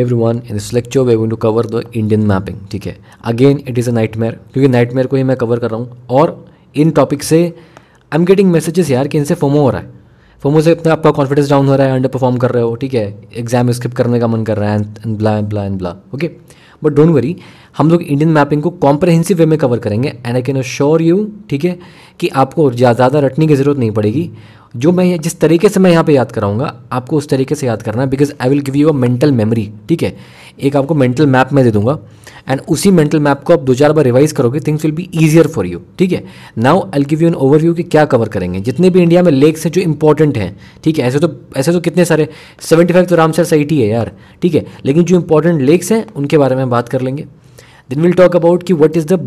Everyone in this lecture we going to cover the Indian mapping ठीक है again it is a mare क्योंकि nightmare को ही मैं कवर कर रहा हूँ और इन टॉपिक से आई एम गेटिंग मैसेजेस यार कि इनसे फोमो हो रहा है फोमो से इतना आपका कॉन्फिडेंस डाउन हो रहा है अंडर परफॉर्म कर रहे हो ठीक है एग्जाम स्किप करने का मन कर रहा है and blah and blah and blah okay but don't worry हम लोग इंडियन मैपिंग को कॉम्प्रहेंसिव वे में कवर करेंगे and I can sure you ठीक है कि आपको ज़्यादा रटने की ज़रूरत नहीं पड़ेगी जो मैं जिस तरीके से मैं यहाँ पे याद कराऊंगा आपको उस तरीके से याद करना है because I will give you a mental memory ठीक है एक आपको मेंटल मैप मैं दे दूंगा एंड उसी मेंटल मैप को आप दो चार बार रिवाइज करोगे things will be easier for you ठीक है now I give you an overview कि क्या कवर करेंगे जितने भी इंडिया में लेक्स हैं जो इंपॉर्टेंट हैं ठीक है ऐसे तो ऐसे तो कितने सारे सेवेंटी फाइव तो रामसर साइट ही है यार ठीक है लेकिन जो इंपॉर्टेंट लेक्स हैं उनके बारे में बात कर लेंगे देन विल टॉक अबाउट कि what is the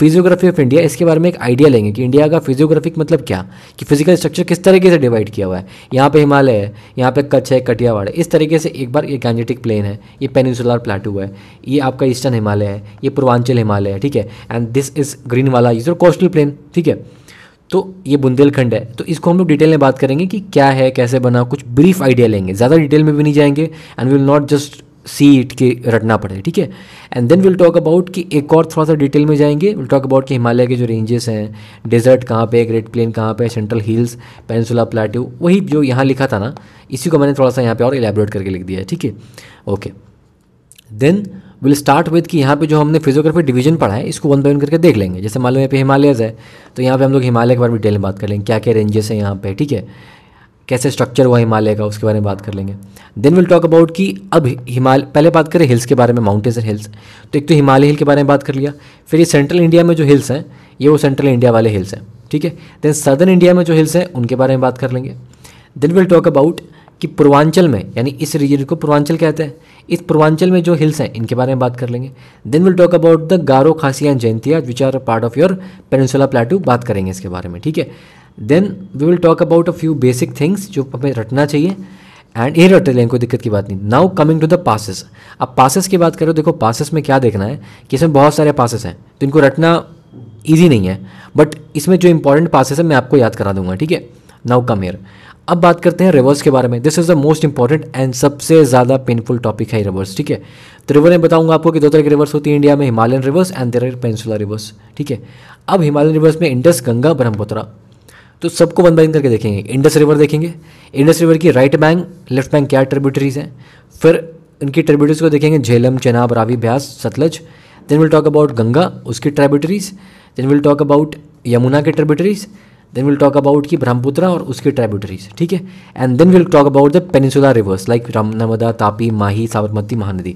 physiography of India इसके बारे में एक आइडिया लेंगे कि इंडिया का फिजियोग्राफिक मतलब क्या कि फिजिकल स्ट्रक्चर किस तरीके से डिवाइड किया हुआ है यहाँ पे हिमालय है यहाँ पे कच्छ है कटियावाड़ है इस तरीके से एक बार ये गैंजेटिक प्लेन है ये पेनिसुलर प्लाटू है ये आपका ईस्टर्न हिमालय है ये पूर्वांचल हिमालय है ठीक है एंड दिस इज ग्रीन वाला ये कोस्टल प्लेन ठीक है तो ये बुंदेलखंड है तो इसको हम लोग डिटेल में बात करेंगे कि क्या है कैसे बना कुछ ब्रीफ आइडिया लेंगे ज़्यादा डिटेल में भी नहीं जाएंगे and we will not just sit के रटना पड़े ठीक है and then will talk about कि एक और थोड़ा सा डिटेल में जाएंगे विल टॉक अबाउट कि हिमालय के जो रेंजेस हैं डेजर्ट कहाँ पे ग्रेट प्लेन कहाँ पे सेंट्रल हिल्स पेंसुला प्लाट्यू वही जो यहाँ लिखा था ना इसी को मैंने थोड़ा सा यहाँ पे और एलेबोरेट करके लिख दिया है ठीक है okay then will start with कि यहाँ पे जो हमने फिजियोग्राफी डिवीजन पढ़ा है इसको वन बाई वन करके देख लेंगे जैसे मान लो यहाँ पे हिमालयस है तो यहाँ पे हम लोग हिमालय के बारे में डिटेल में बात कर लेंगे क्या क्या रेंजेस हैं यहाँ पे ठीक है कैसे स्ट्रक्चर हुआ हिमालय का उसके बारे में बात कर लेंगे देन विल टॉक अबाउट कि अब हिमालय पहले बात करें हिल्स के बारे में माउंटेन्स एंड हिल्स तो एक तो हिमालय हिल के बारे में बात कर लिया फिर ये सेंट्रल इंडिया में जो हिल्स हैं ये वो सेंट्रल इंडिया वाले हिल्स हैं ठीक है देन सदर्न इंडिया में जो हिल्स हैं उनके बारे में बात कर लेंगे देन विल टॉक अबाउट कि पूर्वांचल में यानी इस रीजन को पूर्वांचल कहते हैं इस पूर्वांचल में जो हिल्स हैं इनके बारे में बात कर लेंगे then will talk about the Garo Khasi and Jaintia which are part of your peninsula plateau बात करेंगे इसके बारे में ठीक है then we will talk about a few basic things जो हमें रटना चाहिए एंड ये रटे लें कोई दिक्कत की बात नहीं now coming to the passes अब पासेस की बात करो देखो पासिस में क्या देखना है कि इसमें बहुत सारे पासिस हैं तो इनको रटना ईजी नहीं है बट इसमें जो इंपॉर्टेंट पासेस है मैं आपको याद करा दूंगा ठीक है नाउ कम ईयर अब बात करते हैं रिवर्स के बारे में this is the most important and सबसे ज़्यादा पेनफुल टॉपिक है रिवर्स ठीक है तो रिवर में बताऊंगा आपको कि दो तरह के रिवर्स होती है इंडिया में Himalayan rivers and there peninsula rivers ठीक है अब हिमालयन रिवर्स में इंडस गंगा ब्रह्मपुत्रा तो सबको वन बाय वन करके देखेंगे इंडस रिवर देखेंगे इंडस रिवर की राइट बैंक लेफ्ट बैंक क्या ट्रिब्यूटरीज हैं फिर इनकी ट्रिब्यूटरीज को देखेंगे Jhelum Chenab Ravi Beas Sutlej then will talk about Ganga उसकी tributaries then will talk about Yamuna की ट्रिब्यूटरीज विल टॉक अबाउट की ब्रह्मपुत्रा और उसके uske ठीक है and then will talk about the peninsula rivers like राम नर्मदा तापी माही साबरमती महानदी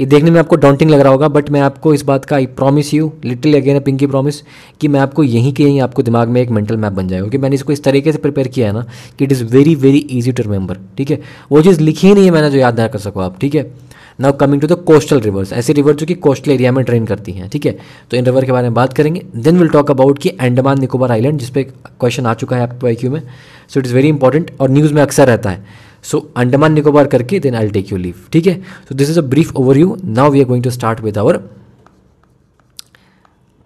ये देखने में आपको डाउंटिंग लग रहा होगा बट मैं आपको इस बात का I promise you little again pinky promise कि मैं आपको यहीं के यहीं आपको दिमाग में एक मेंटल मैप बन जाएगा क्योंकि मैंने इसको इस तरीके से प्रिपेयर किया है ना कि it is very very easy to remember ठीक है वो चीज़ लिखी ही नहीं है मैंने जो याद ना कर सको आप ठीक है now coming to the coastal rivers ऐसे रिवर जो कि कोस्टल एरिया में ड्रेन करती हैं ठीक है तो इन रिवर के बारे में बात करेंगे देन विल टॉक अबाउट कि अंडमान निकोबार आइलैंड जिसपे क्वेश्चन आ चुका है आपके आई में so it is very important और न्यूज़ में अक्सर रहता है सो अंडमान निकोबार करके then I take you leave ठीक है so this is a brief over you now we are going to start with our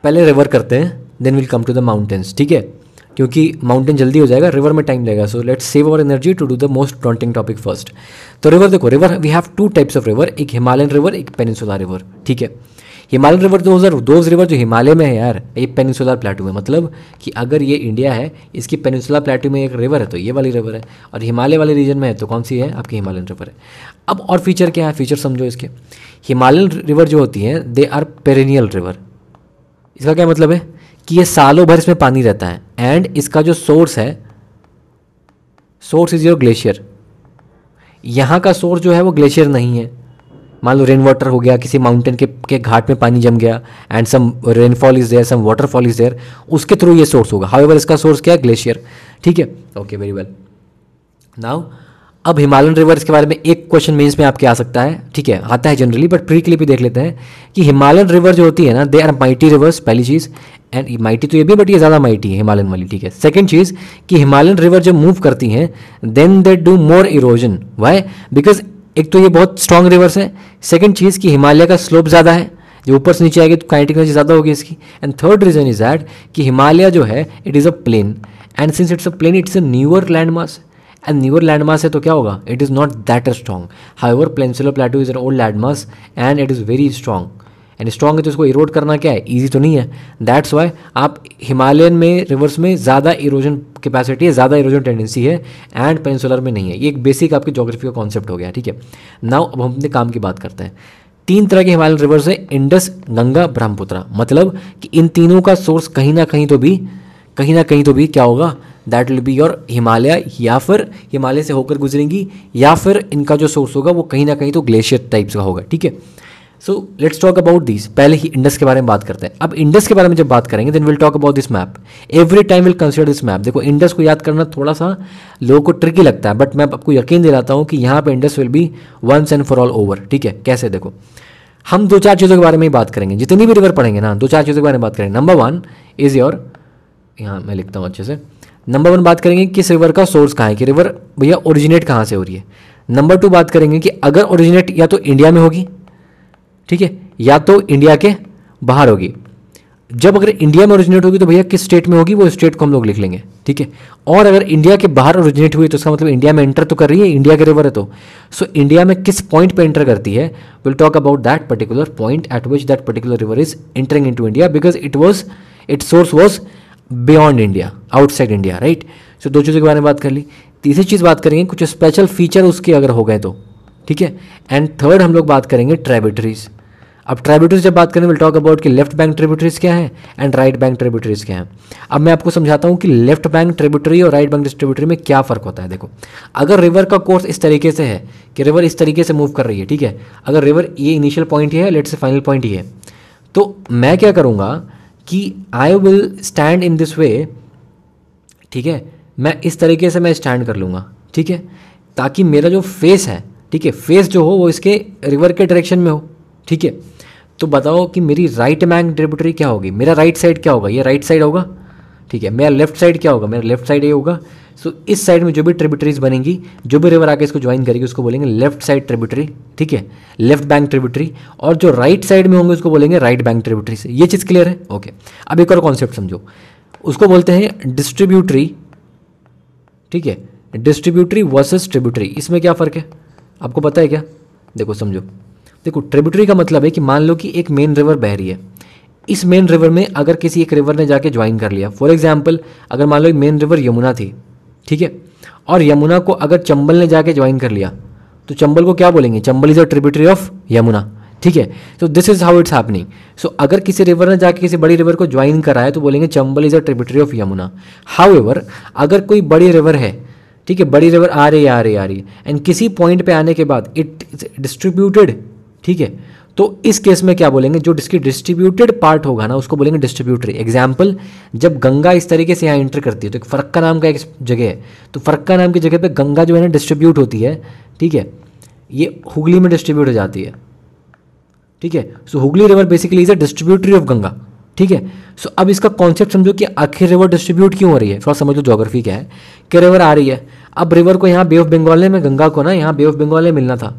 पहले रिवर करते हैं then will come to the mountains ठीक है क्योंकि माउंटेन जल्दी हो जाएगा रिवर में टाइम लगेगा so let's save our energy to do the most daunting topic first तो रिवर देखो river we have two types of river एक हिमालयन रिवर एक पेनिसुला रिवर ठीक है हिमालयन रिवर दो हज़ार दो रिवर जो हिमालय में है यार ये पेनिसुलर प्लेटू है मतलब कि अगर ये इंडिया है इसकी पेनिसुलर प्लेटू में एक रिवर है तो ये वाली रिवर है और हिमालय वाले रीजन में है तो कौन सी है आपकी हिमालयन रिवर है अब और फीचर क्या है फीचर समझो इसके हिमालयन रिवर जो होती हैं दे आर पेरेनियल रिवर इसका क्या मतलब है कि ये सालों भर इसमें पानी रहता है एंड इसका जो सोर्स है सोर्स इज़ योर ग्लेशियर यहाँ का सोर्स जो है वो ग्लेशियर नहीं है मान लो रेन वाटर हो गया किसी माउंटेन के के घाट में पानी जम गया and some rainfall is there some waterfall is there उसके थ्रू ये सोर्स होगा हाउ इसका सोर्स क्या है ग्लेशियर ठीक है ओके वेरी वेल नाउ अब हिमालयन रिवर इसके बारे में एक क्वेश्चन मेंस में आपके आ सकता है ठीक है आता है जनरली बट प्री के लिए भी देख लेते हैं कि हिमालयन रिवर जो होती है ना दे आर माइटी रिवर्स पहली चीज़ एंड माइटी तो ये भी बट ये ज़्यादा माइटी है हिमालयन वाली ठीक है सेकेंड चीज़ कि हिमालयन रिवर जब मूव करती हैं then they do more erosion why because एक तो ये बहुत स्ट्रॉन्ग रिवर्स है सेकेंड चीज़ कि हिमालय का स्लोप ज़्यादा है जो ऊपर से नीचे आएगी तो काइनेटिक ज़्यादा होगी इसकी and third reason is that कि हिमालय जो है it is a plain and since it's a plain it's a newer land mass and newer landmass है तो क्या होगा it it is strong that strong however peninsula is is old land mass and it is very strong and strong है तो इसको इरोड करना क्या है ईजी तो नहीं है दैट्स वाई आप हिमालयन में रिवर्स में ज़्यादा इरोजन कैपेसिटी है ज़्यादा इरोजन टेंडेंसी है एंड पेंसुलर में नहीं है ये एक बेसिक आपकी जोग्राफी का कॉन्सेप्ट हो गया ठीक है नाउ अब हम अपने काम की बात करते हैं तीन तरह के हिमालयन रिवर्स है इंडस गंगा ब्रह्मपुत्रा मतलब कि इन तीनों का सोर्स कहीं ना कहीं तो भी कहीं ना कहीं तो भी क्या होगा that will be your Himalaya या फिर हिमालय से होकर गुजरेंगी या फिर इनका जो सोर्स होगा वो कहीं ना कहीं तो ग्लेशियर टाइप्स का होगा ठीक है so let's talk about this पहले ही इंडस के बारे में बात करते हैं अब इंडस के बारे में जब बात करेंगे then will talk about this map every time will consider this map देखो इंडस को याद करना थोड़ा सा लोगों को ट्रिकी लगता है बट मैं आपको यकीन दिलाता हूँ कि यहाँ पे Indus will be once and for all over ठीक है कैसे देखो हम दो चार चीज़ों के बारे में ही बात करेंगे जितनी भी रिवर पढ़ेंगे ना दो चार चीज़ों के बारे में बात करेंगे नंबर वन इज़ योर यहाँ मैं लिखता हूँ अच्छे से नंबर वन बात करेंगे किस रिवर का सोर्स कहाँ है कि रिवर भैया ओरिजिनेट कहाँ से हो रही है नंबर टू बात करेंगे कि अगर ओरिजिनेट या तो इंडिया में होगी ठीक है या तो इंडिया के बाहर होगी जब अगर इंडिया में ओरिजिनेट होगी तो भैया किस स्टेट में होगी वो स्टेट को हम लोग लिख लेंगे ठीक है और अगर इंडिया के बाहर ओरिजिनेट हुई तो उसका मतलब इंडिया में एंटर तो कर रही है इंडिया के रिवर है तो सो so, इंडिया में किस पॉइंट पे एंटर करती है will talk about that particular point at which that particular river is entering into India because it was it source was beyond India outside India right so दो चीज़ों के बारे में बात कर ली तीसरी चीज़ बात करेंगे कुछ स्पेशल फीचर उसके अगर हो गए तो ठीक है एंड थर्ड हम लोग बात करेंगे ट्रेबिटरीज अब ट्रेबिटरीज जब बात करें विल टॉक अबाउट कि लेफ्ट बैंक ट्रेबिटरीज क्या है एंड राइट बैंक ट्रेबिटरीज क्या है अब मैं आपको समझाता हूँ कि लेफ्ट बैंक ट्रेबिटरी और राइट बैंक डिस्ट्रीब्यूटरी में क्या फ़र्क होता है देखो अगर रिवर का कोर्स इस तरीके से है कि रिवर इस तरीके से मूव कर रही है ठीक है अगर रिवर ये इनिशियल पॉइंट ही है लेट से फाइनल पॉइंट ही है तो मैं क्या करूँगा कि I will stand in this way ठीक है मैं इस तरीके से मैं स्टैंड कर लूँगा ठीक है ताकि मेरा जो फेस है ठीक है फेस जो हो वो इसके रिवर के डायरेक्शन में हो ठीक है तो बताओ कि मेरी राइट मैंग ट्रिब्यूटरी क्या होगी मेरा राइट साइड क्या होगा ये राइट साइड होगा ठीक है मेरा लेफ्ट साइड क्या होगा मेरा लेफ्ट साइड ये होगा सो so, इस साइड में जो भी ट्रिब्यूटरीज बनेंगी जो भी रिवर आके इसको ज्वाइन करेगी उसको बोलेंगे लेफ्ट साइड ट्रिब्यूटरी ठीक है लेफ्ट बैंक ट्रिब्यूटरी और जो राइट right साइड में होंगे उसको बोलेंगे राइट बैंक ट्रिब्यूटरीज ये चीज़ क्लियर है ओके okay. अब एक और कॉन्सेप्ट समझो उसको बोलते हैं डिस्ट्रीब्यूटरी ठीक है डिस्ट्रीब्यूटरी वर्सेस ट्रिब्यूटरी इसमें क्या फ़र्क है आपको पता है क्या देखो समझो देखो ट्रिब्यूटरी का मतलब है कि मान लो कि एक मेन रिवर बह रही है इस मेन रिवर में अगर किसी एक रिवर ने जाके ज्वाइन कर लिया फॉर एग्जाम्पल अगर मान लो एक मेन रिवर यमुना थी ठीक है और यमुना को अगर चंबल ने जाके ज्वाइन कर लिया तो चंबल को क्या बोलेंगे Chambal is a tributary of Yamuna ठीक है तो this is how it's happening so अगर किसी रिवर ने जाके किसी बड़ी रिवर को ज्वाइन कराया तो बोलेंगे Chambal is a tributary of Yamuna however अगर कोई बड़ी रिवर है ठीक है बड़ी रिवर आ रही आ रही आ रही एंड किसी पॉइंट पे आने के बाद इट डिस्ट्रीब्यूटेड ठीक है तो इस केस में क्या बोलेंगे जो इसकी डिस्ट्रीब्यूटेड पार्ट होगा ना उसको बोलेंगे डिस्ट्रीब्यूटरी एग्जाम्पल जब गंगा इस तरीके से यहाँ एंटर करती है तो एक फरक्का नाम का एक जगह है तो फरक्का नाम की जगह पर गंगा जो है ना डिस्ट्रीब्यूट होती है ठीक है ये हुगली में डिस्ट्रीब्यूट हो जाती है ठीक है so Hooghly river basically is a distributary of Ganga ठीक है सो अब इसका कॉन्सेप्ट समझो कि आखिर रिवर डिस्ट्रीब्यूट क्यों हो रही है थोड़ा समझ लो जोग्राफी क्या है कि रिवर आ रही है अब रिवर को यहाँ बे ऑफ बंगाल में गंगा को ना यहाँ बे ऑफ बंगाल में मिलना था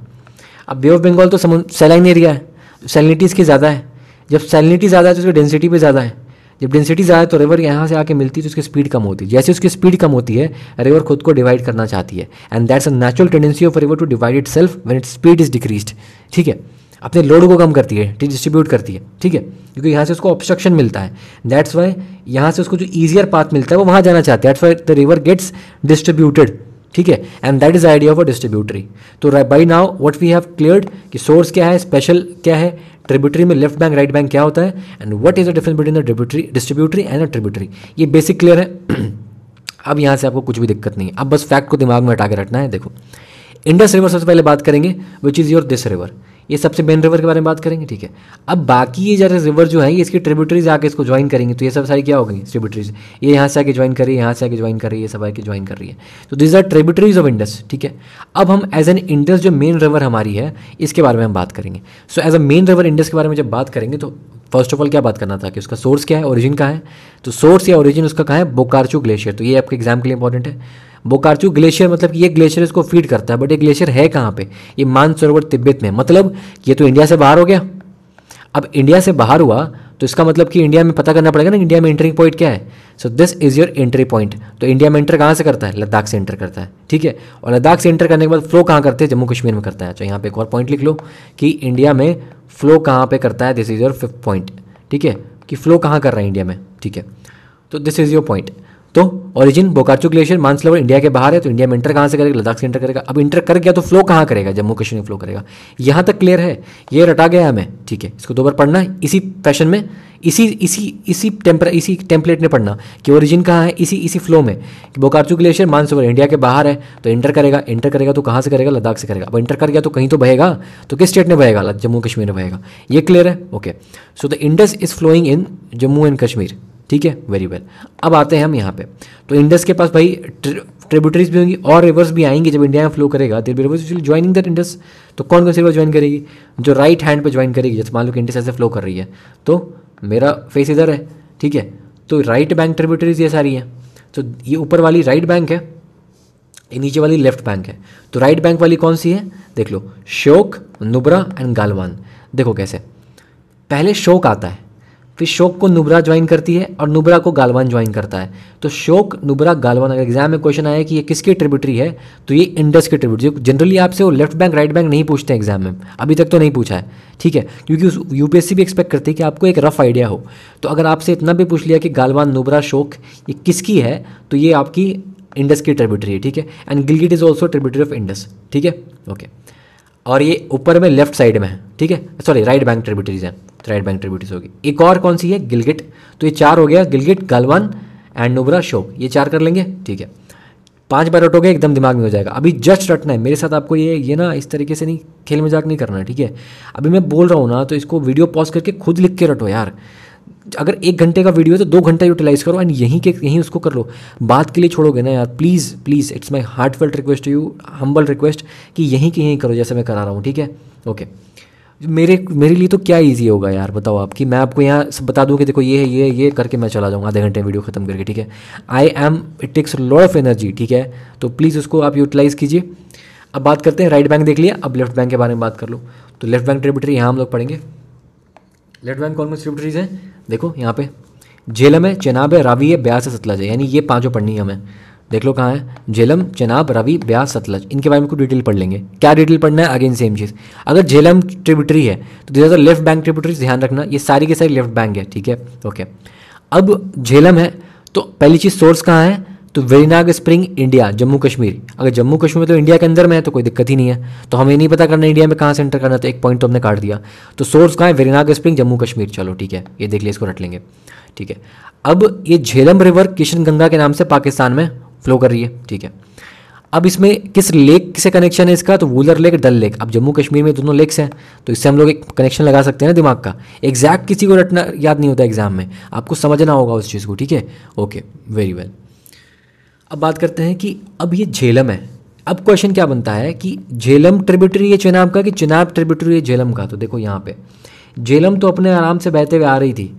अब बे ऑफ बंगाल तो सेलाइन एरिया है सैलिनिटी इसकी ज़्यादा है जब सैलिनिटी ज़्यादा है तो उसकी डेंसिटी भी ज़्यादा है जब डेंसिटी ज़्यादा है तो रिवर यहाँ से आके मिलती है तो उसकी स्पीड कम होती है जैसे उसकी स्पीड कम होती है रिवर खुद को डिवाइड करना चाहती है and that's a natural tendency of river to divide itself when it speed is decrease ठीक है अपने लोड को कम करती है डिस्ट्रीब्यूट करती है ठीक है क्योंकि यहाँ से उसको ऑब्स्ट्रक्शन मिलता है दैट्स वाई यहाँ से उसको जो ईजियर पाथ मिलता है वो वहाँ जाना चाहते हैं that's why the river gets distributed ठीक है and that is idea of a distributary तो by now what we have clear कि सोर्स क्या है स्पेशल क्या है ट्रिब्यूटरी में लेफ्ट बैंक राइट बैंक क्या होता है and what is the difference between the tributary distributary and a tributary ये बेसिक क्लियर है अब यहाँ से आपको कुछ भी दिक्कत नहीं है अब बस फैक्ट को दिमाग में हटा के रखना है देखो इंडस रिवर सबसे पहले बात करेंगे which is your this river ये सबसे मेन रिवर के बारे में बात करेंगे ठीक है अब बाकी ये जैसे रिवर जो है ये इसकी ट्रिब्यूटरीज आके इसको ज्वाइन करेंगे तो ये सब सारी क्या हो गई ट्रिब्यूटरीज ये यहाँ से आके ज्वाइन कर रही है यहाँ से आके ज्वाइन कर रही है ये सब आके ज्वाइन कर रही है तो these are tributaries of Indus ठीक है अब हम एज एन इंडस जो मेन रिवर हमारी है इसके बारे में हम बात करेंगे so as a main river Indus के बारे में जब बात करेंगे तो फर्स्ट ऑफ ऑल क्या बात करना था कि उसका सोर्स क्या है ओरिजिन कहाँ है तो सोर्स या ओरिजिन उसका कहाँ है बोकारचू ग्लेशियर तो ये आपके एग्जाम के लिए इंपॉर्टेंट है बोकारचू ग्लेशियर मतलब कि ये ग्लेशियर इसको फीड करता है बट ये ग्लेशियर है कहाँ पे ये मानसरोवर तिब्बत में मतलब ये तो इंडिया से बाहर हो गया अब इंडिया से बाहर हुआ तो इसका मतलब कि इंडिया में पता करना पड़ेगा ना इंडिया में एंट्री पॉइंट क्या है so this is your entry point तो इंडिया में एंटर कहाँ से करता है लद्दाख से एंटर करता है ठीक है और लद्दाख से एंटर करने के बाद फ्लो कहाँ करते हैं जम्मू कश्मीर में करता है तो यहाँ पे एक और पॉइंट लिख लो कि इंडिया में फ्लो कहाँ पे करता है this is your fifth point ठीक है कि फ्लो कहाँ कर रहा है इंडिया में ठीक है तो दिस इज योर पॉइंट तो origin Bokharchu glacier Mansarovar India के बाहर है तो इंडिया में इंटर कहाँ से करेगा लद्दाख से इंटर करेगा अब इंटर कर गया तो फ्लो कहाँ करेगा जम्मू कश्मीर में फ्लो करेगा यहाँ तक क्लियर है ये रटा गया हमें ठीक है इसको दो बार पढ़ना है इसी फैशन में इसी इसी इसी टेम्पर इसी टेम्पलेट ने पढ़ना कि ओरिजिन कहाँ है इसी इसी फ्लो में कि बोकारचू ग्लेशियर मानसरोवर इंडिया के बाहर है तो इंटर करेगा इंटर करेगा तो कहाँ से करेगा लद्दाख से करेगा अब इंटर कर गया तो कहीं तो बहेगा तो किस स्टेट में बहेगा जम्मू कश्मीर में बहेगा ये क्लियर है okay so the Indus is flowing in Jammu and Kashmir ठीक है वेरी वेल अब आते हैं हम यहाँ पे तो इंडस के पास भाई ट्रिब्यूटरीज भी होंगी और रिवर्स भी आएंगे जब इंडिया में फ्लो करेगा there be rivers joining that Indus तो कौन कौन सी रिवर ज्वाइन करेगी जो राइट हैंड पे ज्वाइन करेगी जैसे मान लो कि इंडस ऐसे फ्लो कर रही है तो मेरा फेस इधर है ठीक है तो राइट बैंक ट्रिब्यूटरीज ये सारी हैं तो ये ऊपर वाली राइट बैंक है ये नीचे वाली लेफ्ट बैंक है तो राइट बैंक वाली कौन सी है देख लो शोक नुब्रा एंड गालवान देखो कैसे पहले शोक आता है फिर शोक को नुबरा ज्वाइन करती है और नुबरा को गालवान ज्वाइन करता है तो शोक नुबरा गालवान अगर एग्जाम में क्वेश्चन आया कि ये किसकी ट्रिब्यूटरी है तो ये इंडस की ट्रिब्यूटरी जनरली आपसे वो लेफ्ट बैंक राइट बैंक नहीं पूछते एग्जाम में अभी तक तो नहीं पूछा है ठीक है क्योंकि उस यूपीएससी भी एक्सपेक्ट करती है कि आपको एक रफ आइडिया हो तो अगर आपसे इतना भी पूछ लिया कि गालवान नुबरा शोक ये किसकी है तो ये आपकी इंडस की ट्रिब्यूटरी है ठीक है and Gilgit is also tributary of Indus ठीक है ओके और ये ऊपर में लेफ्ट साइड में है ठीक है सॉरी राइट बैंक ट्रिब्यूटरीज हैं थ्रेड बैंक ट्रिब्यूटीज होगी एक और कौन सी है गिलगिट तो ये चार हो गया गिलगिट गलवान एंड नुबरा शोक ये चार कर लेंगे ठीक है पांच बार रटोगे एकदम दिमाग में हो जाएगा अभी जस्ट रटना है मेरे साथ आपको ये ये ना इस तरीके से नहीं खेल मजाक नहीं करना है ठीक है अभी मैं बोल रहा हूँ ना तो इसको वीडियो पॉज करके खुद लिख के रटो यार अगर एक घंटे का वीडियो है तो दो घंटा यूटिलाइज करो एंड यहीं के यहीं उसको कर लो बात के लिए छोड़ोगे ना यार please please it's my heart request to you humble request कि यहीं के यहीं करो जैसे मैं करा रहा हूँ ठीक है ओके okay. मेरे मेरे लिए तो क्या ईजी होगा यार बताओ आप कि मैं आपको यहाँ बता दूँ कि देखो ये है ये ये करके मैं चला जाऊँगा आधे घंटे वीडियो खत्म करके ठीक है I am it takes lot of energy ठीक है तो प्लीज़ उसको आप यूटिलाइज़ कीजिए अब बात करते हैं राइट बैंक देख लिया अब लेफ्ट बैंक के बारे में बात कर लो तो लेफ्ट बैंक ट्रिब्यूटरी यहाँ हम लोग पढ़ेंगे लेफ्ट बैंक कौन कौन सी ट्रिब्यूटरीज हैं देखो यहाँ पे झेलम है चेनाब है रावी है ब्यास है सतलज है यानी ये पाँचों पढ़नी है हमें देख लो कहाँ है झेलम चेनाब रवि ब्यास सतलज इनके बारे में कुछ डिटेल पढ़ लेंगे क्या डिटेल पढ़ना है अगेन सेम चीज़ अगर झेलम ट्रिब्यूटरी है तो this are left bank tributary ध्यान रखना ये सारी के सारी लेफ्ट बैंक है ठीक है ओके अब झेलम है तो पहली चीज़ सोर्स कहाँ है तो वेरीनाग स्प्रिंग इंडिया जम्मू कश्मीर अगर जम्मू कश्मीर तो इंडिया के अंदर में है तो कोई दिक्कत ही नहीं है तो हमें नहीं पता करना इंडिया में कहाँ से एंटर करना तो एक पॉइंट तो हमने काट दिया तो सोर्स कहाँ है वेरीनाग स्प्रिंग जम्मू कश्मीर चलो ठीक है ये देख लिए इसको रट लेंगे ठीक है अब ये झेलम रिवर किशन गंगा के नाम से पाकिस्तान में फ्लो कर रही है ठीक है अब इसमें किस लेक से कनेक्शन है इसका तो वूलर लेक डल लेक अब जम्मू कश्मीर में दोनों लेक्स हैं तो इससे हम लोग एक कनेक्शन लगा सकते हैं ना दिमाग का एग्जैक्ट किसी को रटना याद नहीं होता एग्जाम में आपको समझना होगा उस चीज़ को ठीक है ओके वेरी वेल अब बात करते हैं कि अब ये झेलम है अब क्वेश्चन क्या बनता है कि झेलम ट्रिब्यूटरी है चेनाब का कि चेनाब ट्रिब्यूटरी है झेलम का तो देखो यहाँ पे झेलम तो अपने आराम से बहते हुए आ रही थी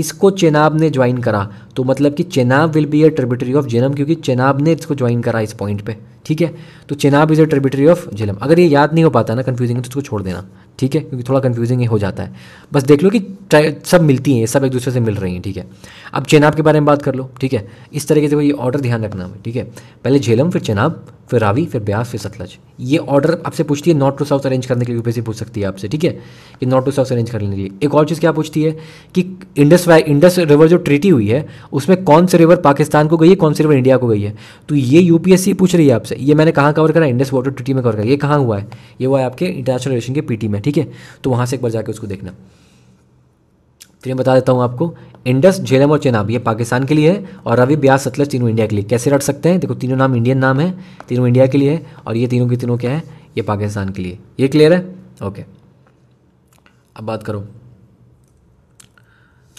इसको चेनाब ने ज्वाइन करा तो मतलब कि Chenab will be a tributary of Jhelum क्योंकि चेनाब ने इसको ज्वाइन करा इस पॉइंट पे ठीक है तो Chenab is a tributary of Jhelum अगर ये याद नहीं हो पाता ना कन्फ्यूजिंग है तो इसको छोड़ देना ठीक है क्योंकि थोड़ा कन्फ्यूजिंग हो जाता है बस देख लो कि सब मिलती हैं सब एक दूसरे से मिल रही हैं ठीक है अब चेनाब के बारे में बात कर लो ठीक है इस तरीके से ये ऑर्डर ध्यान रखना ठीक है पहले झेलम फिर चेनाब फिर रावी फिर ब्यास फिर सतलज ये ऑर्डर आपसे पूछती है नॉर्थ टू साउथ अरेंज करने के लिए यूपीएससी पूछ सकती है आपसे ठीक है कि नॉर्थ टू साउथ अरेंज करने के लिए एक और चीज़ क्या पूछती है कि इंडस इंडस रिवर जो ट्रीटी हुई है उसमें कौन से रिवर पाकिस्तान को गई है कौन से रिवर इंडिया को गई है तो ये यूपीएससी पूछ रही है आपसे ये मैंने कहाँ कवर करा इंडस वाटर ट्रीटी में कवर करा ये कहाँ हुआ है ये हुआ है आपके इंटरनेशनल रिलेशन के पीटी में ठीक है तो वहाँ से एक बार जाकर उसको देखना तो ये बता देता हूँ आपको इंडस झेलम और चेनाब ये पाकिस्तान के लिए है और रवि ब्यास सतलज तीनों इंडिया के लिए कैसे रट सकते हैं देखो तीनों नाम इंडियन नाम है तीनों इंडिया के लिए है और ये तीनों के तीनों क्या है ये पाकिस्तान के लिए ये क्लियर है ओके अब बात करो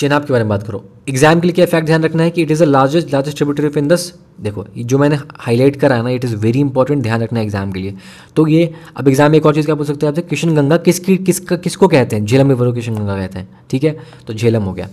चेनाब के बारे में बात करो एग्जाम के लिए क्या फैक्ट ध्यान रखना है कि it is the largest largest tributary of Indus देखो जो मैंने हाईलाइट करा है ना इट इज़ वेरी इंपॉर्टेंट ध्यान रखना है एग्जाम के लिए तो ये अब एग्जाम में एक और चीज़ क्या पूछ सकते हैं आपसे किशन गंगा किसकी किसका किसको कहते हैं झेलम रिवर को किशन गंगा कहते हैं ठीक है तो झेलम हो गया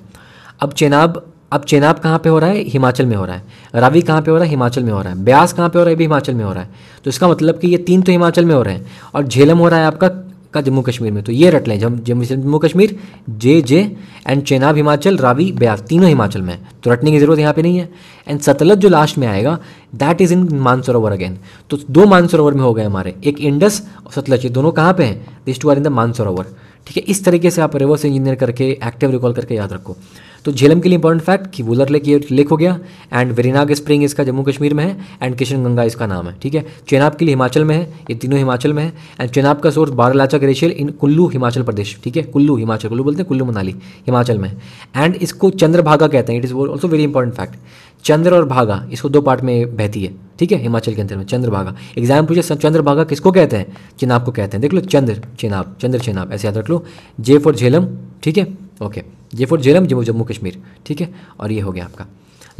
अब चेनाब अब चेनाब कहाँ पे हो रहा है हिमाचल में हो रहा है रावी कहाँ पे हो रहा है हिमाचल में हो रहा है ब्यास कहाँ पे हो रहा है भी हिमाचल में हो रहा है तो इसका मतलब कि ये तीन तो हिमाचल में हो रहे हैं और झेलम हो रहा है आपका का जम्मू कश्मीर में तो ये रट लें Jammu Jammu Kashmir J J and Chenab Himachal Ravi Beas तीनों हिमाचल में तो रटने की ज़रूरत यहाँ पे नहीं है एंड सतलज जो लास्ट में आएगा that is in Mansarovar again तो दो मानसरोवर में हो गए हमारे एक इंडस और सतलज ये दोनों कहाँ पे हैं this two are in the Mansarovar ठीक है इस तरीके से आप रिवर्स इंजीनियर करके एक्टिव रिकॉल करके याद रखो तो झेलम के लिए इंपॉर्टेंट फैक्ट कि वुलर लेक ये लेक हो गया एंड वेरीनाग स्प्रिंग इसका जम्मू कश्मीर में है एंड किशन गंगा इसका नाम है ठीक है चेनाब के लिए हिमाचल में है ये तीनों हिमाचल में है एंड चेनाब का source Baralacha glacier in Kullu Himachal Pradesh ठीक है कुल्लू हिमाचल कुल्लू बोलते हैं कुल्लू मनाली हिमाचल में एंड इसको चंद्रभागा कहते हैं it is also very important fact Chandra और भागा इसको दो पार्ट में बहती है ठीक है हिमाचल के अंदर में चंद्रभागा एग्जाम पूछे चंद्रभागा किसको कहते हैं चिनाब को कहते हैं देख लो चंद्र चिनाब चंद्र चिनाब ऐसे याद रख लो जे फॉर झेलम ठीक है okay J for Jhelum Jammu Kashmir ठीक है और ये हो गया आपका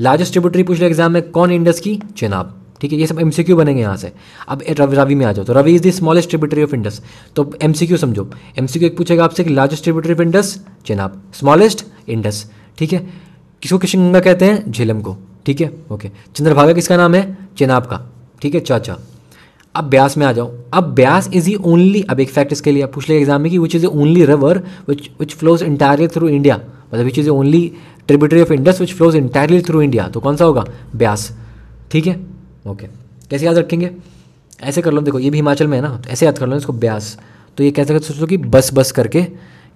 लार्जेस्ट ट्रिब्यूटरी पूछ लो एग्जाम में कौन इंडस की चेनाब ठीक है ये सब एम सी क्यू बनेंगे यहाँ से अब रवि रवि में आ जाओ तो Ravi is the smallest tributary of Indus तो एम सी क्यू समझो एम सी क्यू एक पूछेगा आपसे कि largest tributary of Indus Chenab smallest Indus ठीक है किसको किशन गंगा कहते हैं झेलम को ठीक है ओके चंद्रभागा किसका नाम है चेनाब का ठीक है चाचा अब ब्यास में आ जाओ अब ब्यास इज ही ओनली अब एक फैक्ट इसके लिए पूछ लिया एग्जाम में कि which is a only river which which flows entirely through India मतलब which is a only tributary of Indus which flows entirely through India तो कौन सा होगा ब्यास ठीक है ओके कैसे याद रखेंगे ऐसे कर लो देखो ये भी हिमाचल में है ना तो ऐसे याद कर लो इसको ब्यास तो ये कैसे कर सोचो कि बस बस करके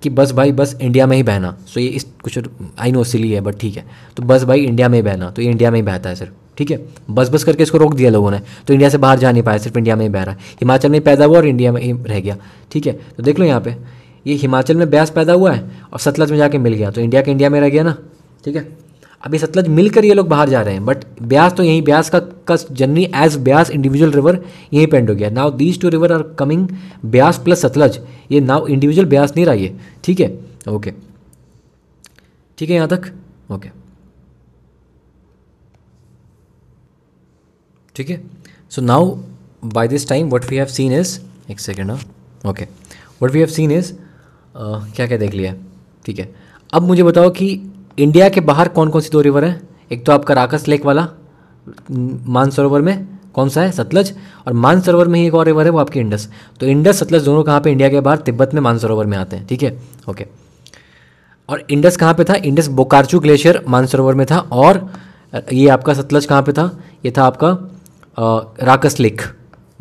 कि बस भाई बस इंडिया में ही बहना सो ये इस कुछ आई नो सिली है बट ठीक है तो बस भाई इंडिया में ही बहना तो ये इंडिया में ही बहता है सर ठीक है बस बस करके इसको रोक दिया लोगों ने तो इंडिया से बाहर जा नहीं पाया सिर्फ इंडिया में ही बह रहा है हिमाचल में पैदा हुआ और इंडिया में ही रह गया ठीक है तो देख लो यहाँ पे ये हिमाचल में ब्यास पैदा हुआ है और सतलज में जाके मिल गया तो इंडिया के इंडिया में रह गया ना ठीक है अभी सतलज मिलकर ये लोग बाहर जा रहे हैं बट ब्यास तो यहीं ब्यास का का journey as Beas individual river यहीं पेंड हो गया now these two river are coming Beas plus Sutlej ये नाव इंडिविजुअल ब्यास नहीं रहा ये ठीक है ओके ठीक है यहाँ तक ओके ठीक है so now by this time what we have seen is एक second okay what we have seen is क्या क्या देख लिया ठीक है अब मुझे बताओ कि इंडिया के बाहर कौन कौन सी दो रिवर हैं एक तो आपका राकस लेक वाला मानसरोवर में कौन सा है सतलज और मानसरोवर में ही एक और रिवर है वो आपकी इंडस तो इंडस सतलज दोनों कहाँ पे इंडिया के बाहर तिब्बत में मानसरोवर में आते हैं ठीक है ओके और इंडस कहाँ पे था इंडस बोकारचू ग्लेशियर मानसरोवर में था और ये आपका सतलज कहाँ पे था ये था आपका आ, राकस लेक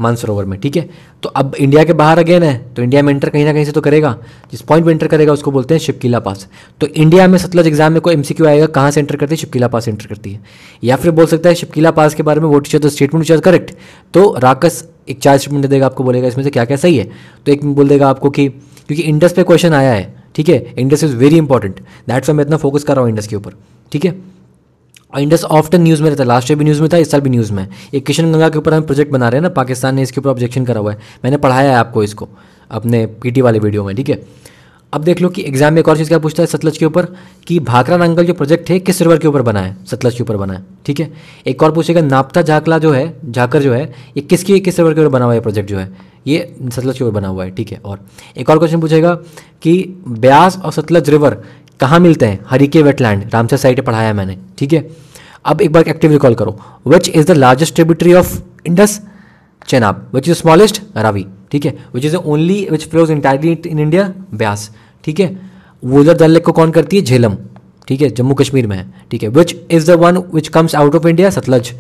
मानसरोवर में ठीक है तो अब इंडिया के बाहर अगेन है तो इंडिया में इंटर कहीं ना कहीं से तो करेगा जिस पॉइंट में इंटर करेगा उसको बोलते हैं शिपकिला पास तो इंडिया में सतलज एग्जाम में कोई एमसीक्यू आएगा कहाँ से एंटर करती है शिपकिला पास एंटर करती है या फिर बोल सकता है शिपकिला पास के बारे में वो teacher the statement which correct तो राकस एक चार स्टेटमेंट देगा आपको बोलेगा इसमें से क्या क्या सही है तो एक बोल देगा आपको कि क्योंकि इंडस पे क्वेश्चन आया है ठीक है Indus is very important that's why मैं इतना फोकस कर रहा हूँ इंडस के ऊपर ठीक है और इंडस ऑफ्टन न्यूज़ में रहता है लास्ट ईयर भी न्यूज़ में था इस साल भी न्यूज़ में एक किशन गंगा के ऊपर हम प्रोजेक्ट बना रहे हैं ना पाकिस्तान ने इसके ऊपर ऑब्जेक्शन करा हुआ है मैंने पढ़ाया है आपको इसको अपने पीटी वाले वीडियो में ठीक है अब देख लो कि एग्जाम में एक और चीज़ क्या पूछता है सतलज के ऊपर कि भाकरा नांगल जो प्रोजेक्ट है किस रिवर के ऊपर बना है सतलज के ऊपर बना है ठीक है एक और पूछेगा नापता झाकला जो है झाकर जो है ये किसकी किस रिवर के ऊपर बना हुआ है प्रोजेक्ट जो है ये सतलज के ऊपर बना हुआ है ठीक है और एक और क्वेश्चन पूछेगा कि ब्यास और सतलज रिवर कहाँ मिलते हैं हरिके वेटलैंड रामसर साइड पढ़ाया मैंने ठीक है अब एक बार एक्टिव रिकॉल करो which is the largest tributary of Indus Chenab which is the smallest Ravi ठीक है which is the only which flows entirely in India Beas ठीक है वो उधर दल लेक को कौन करती है झेलम ठीक है जम्मू कश्मीर में है ठीक है which is the one which comes out of India Sutlej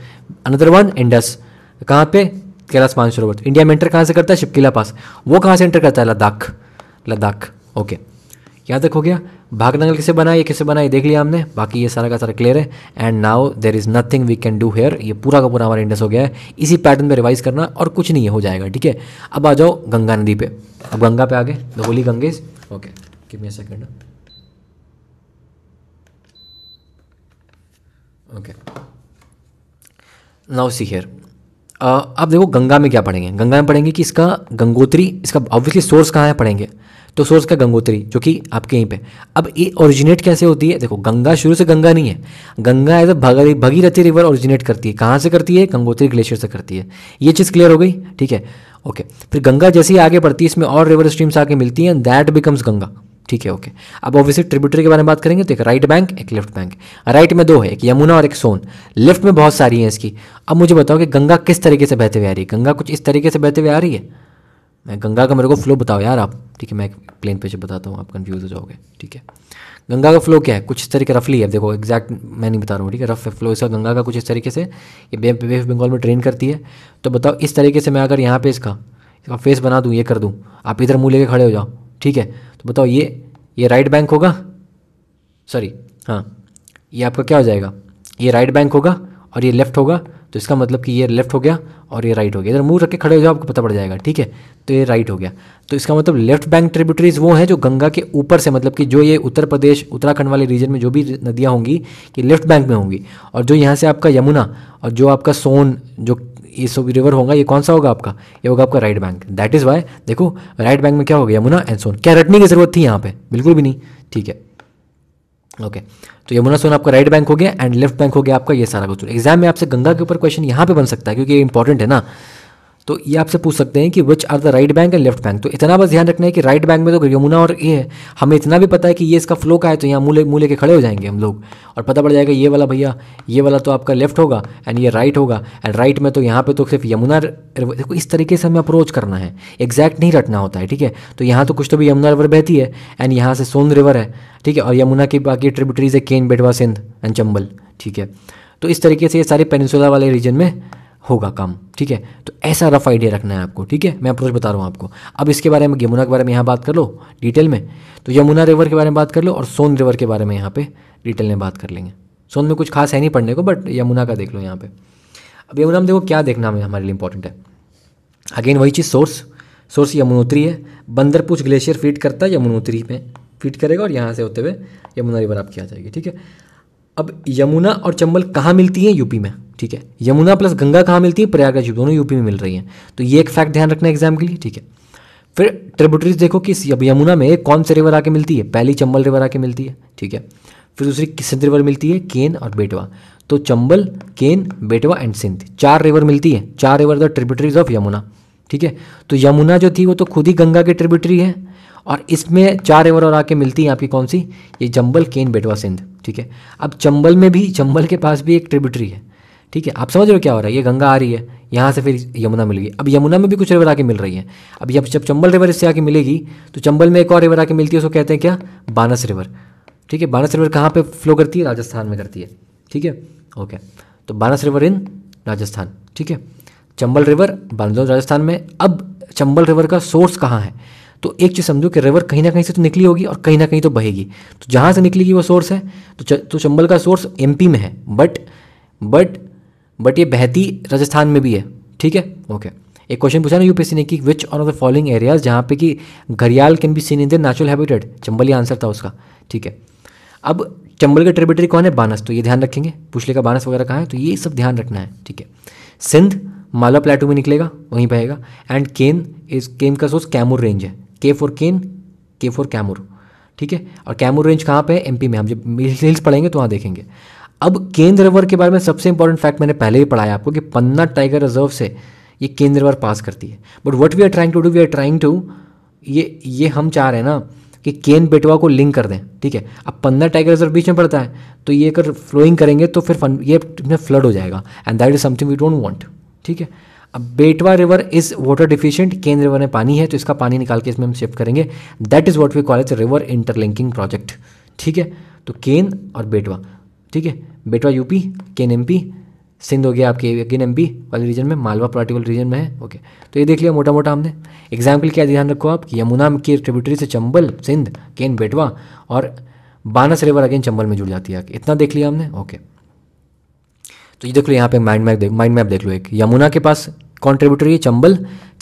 another one Indus कहाँ पे कैलाश मानसरोवर इंडिया में एंटर कहाँ से करता है शिपकिला पास वो कहाँ से एंटर करता है लद्दाख लद्दाख ओके याद रखोग गया भाग दंगल किसे बना ये किसे बना ये देख लिया हमने बाकी ये सारा का सारा क्लियर है and now there is nothing we can do here ये पूरा का पूरा हमारा इंडस हो गया है इसी पैटर्न पे रिवाइज करना और कुछ नहीं है हो जाएगा ठीक है अब आ जाओ गंगा नदी पे अब गंगा पे आ गए द होली गंगेज ओके कि मैं uh okay now see here अब देखो गंगा में क्या पढ़ेंगे गंगा में पढ़ेंगे कि इसका गंगोत्री इसका ऑब्वियसली सोर्स कहाँ है पढ़ेंगे तो सोर्स का गंगोत्री जो कि आपके यहीं पे अब ये ओरिजिनेट कैसे होती है देखो गंगा शुरू से गंगा नहीं है Ganga as a Bhagirathi river originate करती है कहाँ से करती है गंगोत्री ग्लेशियर से करती है ये चीज़ क्लियर हो गई ठीक है ओके फिर गंगा जैसे ही आगे बढ़ती है इसमें और रिवर स्ट्रीम्स आगे मिलती हैं दैट बिकम्स गंगा ठीक है ओके अब ऑब्वियसली ट्रिब्यूटरी के बारे में बात करेंगे तो एक राइट बैंक एक लेफ्ट बैंक राइट में दो है एक यमुना और एक सोन लेफ्ट में बहुत सारी हैं इसकी अब मुझे बताओ कि गंगा किस तरीके से बहते हुए आ रही है गंगा कुछ इस तरीके से बहते हुए आ रही है मैं गंगा का मेरे को फ्लो बताओ यार आप ठीक है मैं एक प्लेन पे बताता हूँ आप कंफ्यूज हो जाओगे ठीक है गंगा का फ्लो क्या है कुछ इस तरीके रफली है देखो एग्जैक्ट मैं नहीं बता रहा हूँ ठीक है रफ फ्लो इसका गंगा का कुछ इस तरीके से ये वेस्ट बंगाल में ट्रेन करती है तो बताओ इस तरीके से मैं अगर यहाँ पे इसका इसका फेस बना दूँ ये कर दूँ आप इधर मुँह लेके खड़े हो जाओ ठीक है तो बताओ ये ये राइट बैंक होगा सॉरी हाँ ये आपका क्या हो जाएगा ये राइट बैंक होगा और ये लेफ्ट होगा तो इसका मतलब कि ये लेफ्ट हो गया और ये राइट हो गया इधर मुंह रख के खड़े हो जाओ आपको पता पड़ जाएगा ठीक है तो ये राइट हो गया तो इसका मतलब लेफ्ट बैंक ट्रिब्यूटरीज वो हैं जो गंगा के ऊपर से मतलब कि जो ये उत्तर प्रदेश उत्तराखंड वाले रीजन में जो भी नदियाँ होंगी ये लेफ्ट बैंक में होंगी और जो यहाँ से आपका यमुना और जो आपका सोन जो ये सब रिवर होगा ये कौन सा होगा आपका ये होगा आपका right bank that is why देखो राइट बैंक में क्या हो गया यमुना एंड सोन क्या रटने की जरूरत थी यहाँ पे बिल्कुल भी नहीं ठीक है ओके okay. तो यमुना सोन आपका राइट बैंक हो गया एंड लेफ्ट बैंक हो गया आपका ये सारा कुछ एग्जाम में आपसे गंगा के ऊपर क्वेश्चन यहाँ पे बन सकता है क्योंकि ये इंपॉर्टेंट है ना तो ये आपसे पूछ सकते हैं कि which are the right bank and left bank तो इतना बस ध्यान रखना है कि राइट बैंक में तो यमुना और ये है हमें इतना भी पता है कि ये इसका फ्लो का है तो यहाँ मूले मूले के खड़े हो जाएंगे हम लोग और पता पड़ जाएगा ये वाला भैया ये वाला तो आपका लेफ्ट होगा एंड ये राइट होगा एंड राइट में तो यहाँ पर तो सिर्फ यमुना देखो इस तरीके से हमें अप्रोच करना है एग्जैक्ट नहीं रटना होता है ठीक है तो यहाँ तो कुछ तो भी यमुना रिवर बहती है एंड यहाँ से सोन रिवर है ठीक है और यमुना की बाकी ट्रिब्यूटरीज है केन बेटवा सिंध एंड चंबल ठीक है तो इस तरीके से ये सारे पेनिसुला वाले रीजन में होगा कम ठीक है तो ऐसा रफ आइडिया रखना है आपको ठीक है मैं अप्रोच बता रहा हूँ आपको अब इसके बारे में यमुना के बारे में यहाँ बात कर लो डिटेल में तो यमुना रिवर के बारे में बात कर लो और सोन रिवर के बारे में यहाँ पे डिटेल में बात कर लेंगे सोन में कुछ खास है नहीं पढ़ने को बट यमुना का देख लो यहाँ पे अब यमुना में देखो क्या देखना हमारे लिए इंपॉर्टेंट है अगेन वही चीज़ सोर्स सोर्स यमुनोत्री है बंदरपुछ ग्लेशियर फीट करता है यमुनोत्री में फीट करेगा और यहाँ से होते हुए यमुना रिवर आपकी आ जाएगी ठीक है अब यमुना और चंबल कहाँ मिलती हैं यूपी में ठीक है यमुना प्लस गंगा कहाँ मिलती है प्रयागराज दोनों यूपी में मिल रही हैं तो ये एक फैक्ट ध्यान रखना एग्जाम के लिए ठीक है फिर ट्रिब्यूटरीज देखो कि अब यमुना में कौन से रिवर आके मिलती है पहली चंबल रिवर आके मिलती है ठीक है फिर दूसरी सिंध रिवर मिलती है केन और बेटवा तो चंबल केन बेटवा एंड सिंध चार रिवर मिलती है चार river the tributaries of Yamuna ठीक है तो यमुना जो थी वो तो खुद ही गंगा की ट्रिब्यूटरी है और इसमें चार रिवर और आके मिलती है आपकी कौन सी ये चंबल केन बेटवा सिंध ठीक है अब चंबल में भी चंबल के पास भी एक ट्रिब्यूटरी है ठीक है आप समझ रहे हो क्या हो रहा है ये गंगा आ रही है यहाँ से फिर यमुना मिल गई अब यमुना में भी कुछ रिवर आके मिल रही है अब जब जब चंबल रिवर इससे आके मिलेगी तो चंबल में एक और रिवर आके मिलती है उसको कहते हैं क्या बानस रिवर ठीक है बानस रिवर कहाँ पर फ्लो करती है राजस्थान में करती है ठीक है ओके तो बानस रिवर इन राजस्थान ठीक है चंबल रिवर बानसोर राजस्थान में अब चंबल रिवर का सोर्स कहाँ है तो एक चीज़ समझो कि रिवर कहीं ना कहीं से तो निकली होगी और कहीं ना कहीं तो बहेगी तो जहाँ से निकलेगी वो सोर्स है तो, तो चंबल का सोर्स एमपी में है बट बट बट ये बहती राजस्थान में भी है ठीक है ओके एक क्वेश्चन पूछा ना यूपीसी ने कि which on of the following areas जहाँ पे कि gharial can be seen in the natural habitat Chambal ही आंसर था उसका ठीक है अब चंबल का ट्रिब्यूटरी कौन है बानस तो ये ध्यान रखेंगे पुछले का बानस वगैरह कहाँ है तो ये सब ध्यान रखना है ठीक है सिंध माला प्लेटू में निकलेगा वहीं आएगा एंड केन इस केन का सोर्स कैमूर रेंज है के फॉर केन के फॉर कैमूर ठीक है और कैमूर रेंज कहाँ पे पी में हम जब हिल्स पढ़ेंगे तो वहाँ देखेंगे अब केंद्र रिवर के बारे में सबसे इंपॉर्टेंट फैक्ट मैंने पहले ही पढ़ाया आपको कि पन्ना टाइगर रिजर्व से ये केंद्र रिवर पास करती है but what we are trying to do we are trying to ये ये हम चाह रहे हैं ना कि केन बेटवा को लिंक कर दें ठीक है अब पन्ना टाइगर रिजर्व बीच में पड़ता है तो ये अगर फ्लोइंग करेंगे तो फिर फन, ये फ्लड हो जाएगा and that is something we don't want ठीक है अब Betwa river is water deficient Ken river में पानी है तो इसका पानी निकाल के इसमें हम शिफ्ट करेंगे that is what we call is river interlinking project ठीक है तो केन और बेटवा ठीक है Betwa UP Ken M P Sindh हो गया आपके केन एम पी वाले रीजन में मालवा पार्टिकुलर रीजन में है ओके तो ये देख लिया मोटा मोटा हमने एग्जाम्पल क्या ध्यान रखो आप कि यमुना के ट्रिब्यूटरी से चंबल सिंध केन बेटवा और बानस रिवर अगेन चंबल में जुड़ जाती है इतना देख लिया हमने ओके तो ये देख लो यहाँ पे माइंड मैप देख माइंड मैप देख लो एक यमुना के पास कौन ट्रिब्यूटरी है चंबल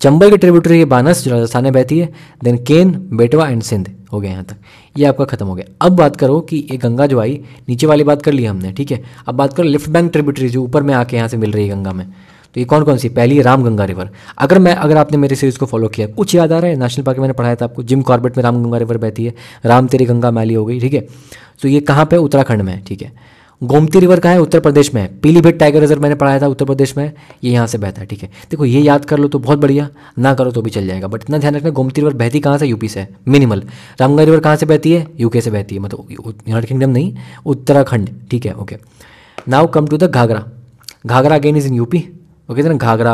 चंबल की ट्रिब्यूटरी है बानस जो राजस्थान में बहती है देन केन बेटवा एंड सिंध हो गया यहाँ तक ये आपका खत्म हो गया अब बात करो कि ये गंगा जो आई नीचे वाली बात कर ली हमने ठीक है अब बात करो लेफ्ट बैंक ट्रिब्यूटरी जो ऊपर में आके यहाँ से मिल रही है गंगा में तो ये कौन कौन सी पहली है रामगंगा रिवर अगर मैं अगर आपने मेरी सीरीज़ को फॉलो किया कुछ याद आ रहा है नेशनल पार्क में मैंने पढ़ाया था आपको जिम कॉर्बेट में रामगंगा रिवर बहती है राम तेरी गंगा मैली हो गई ठीक है तो ये कहाँ पे उत्तराखंड में है ठीक है गोमती रिवर कहाँ है उत्तर प्रदेश में है पीलीभीत टाइगर रिजर्व मैंने पढ़ाया था उत्तर प्रदेश में ये यहाँ से बहता है ठीक है देखो ये याद कर लो तो बहुत बढ़िया ना करो तो भी चल जाएगा बट इतना ध्यान रखना गोमती रिवर बहती कहाँ से यूपी से मिनिमल रामगंगा रिवर कहाँ से बहती है यूके से बहती है मतलब यूनाइटेड किंगडम नहीं उत्तराखंड ठीक है okay now come to the Ghaghara Ghaghara again is in UP okay ना घाघरा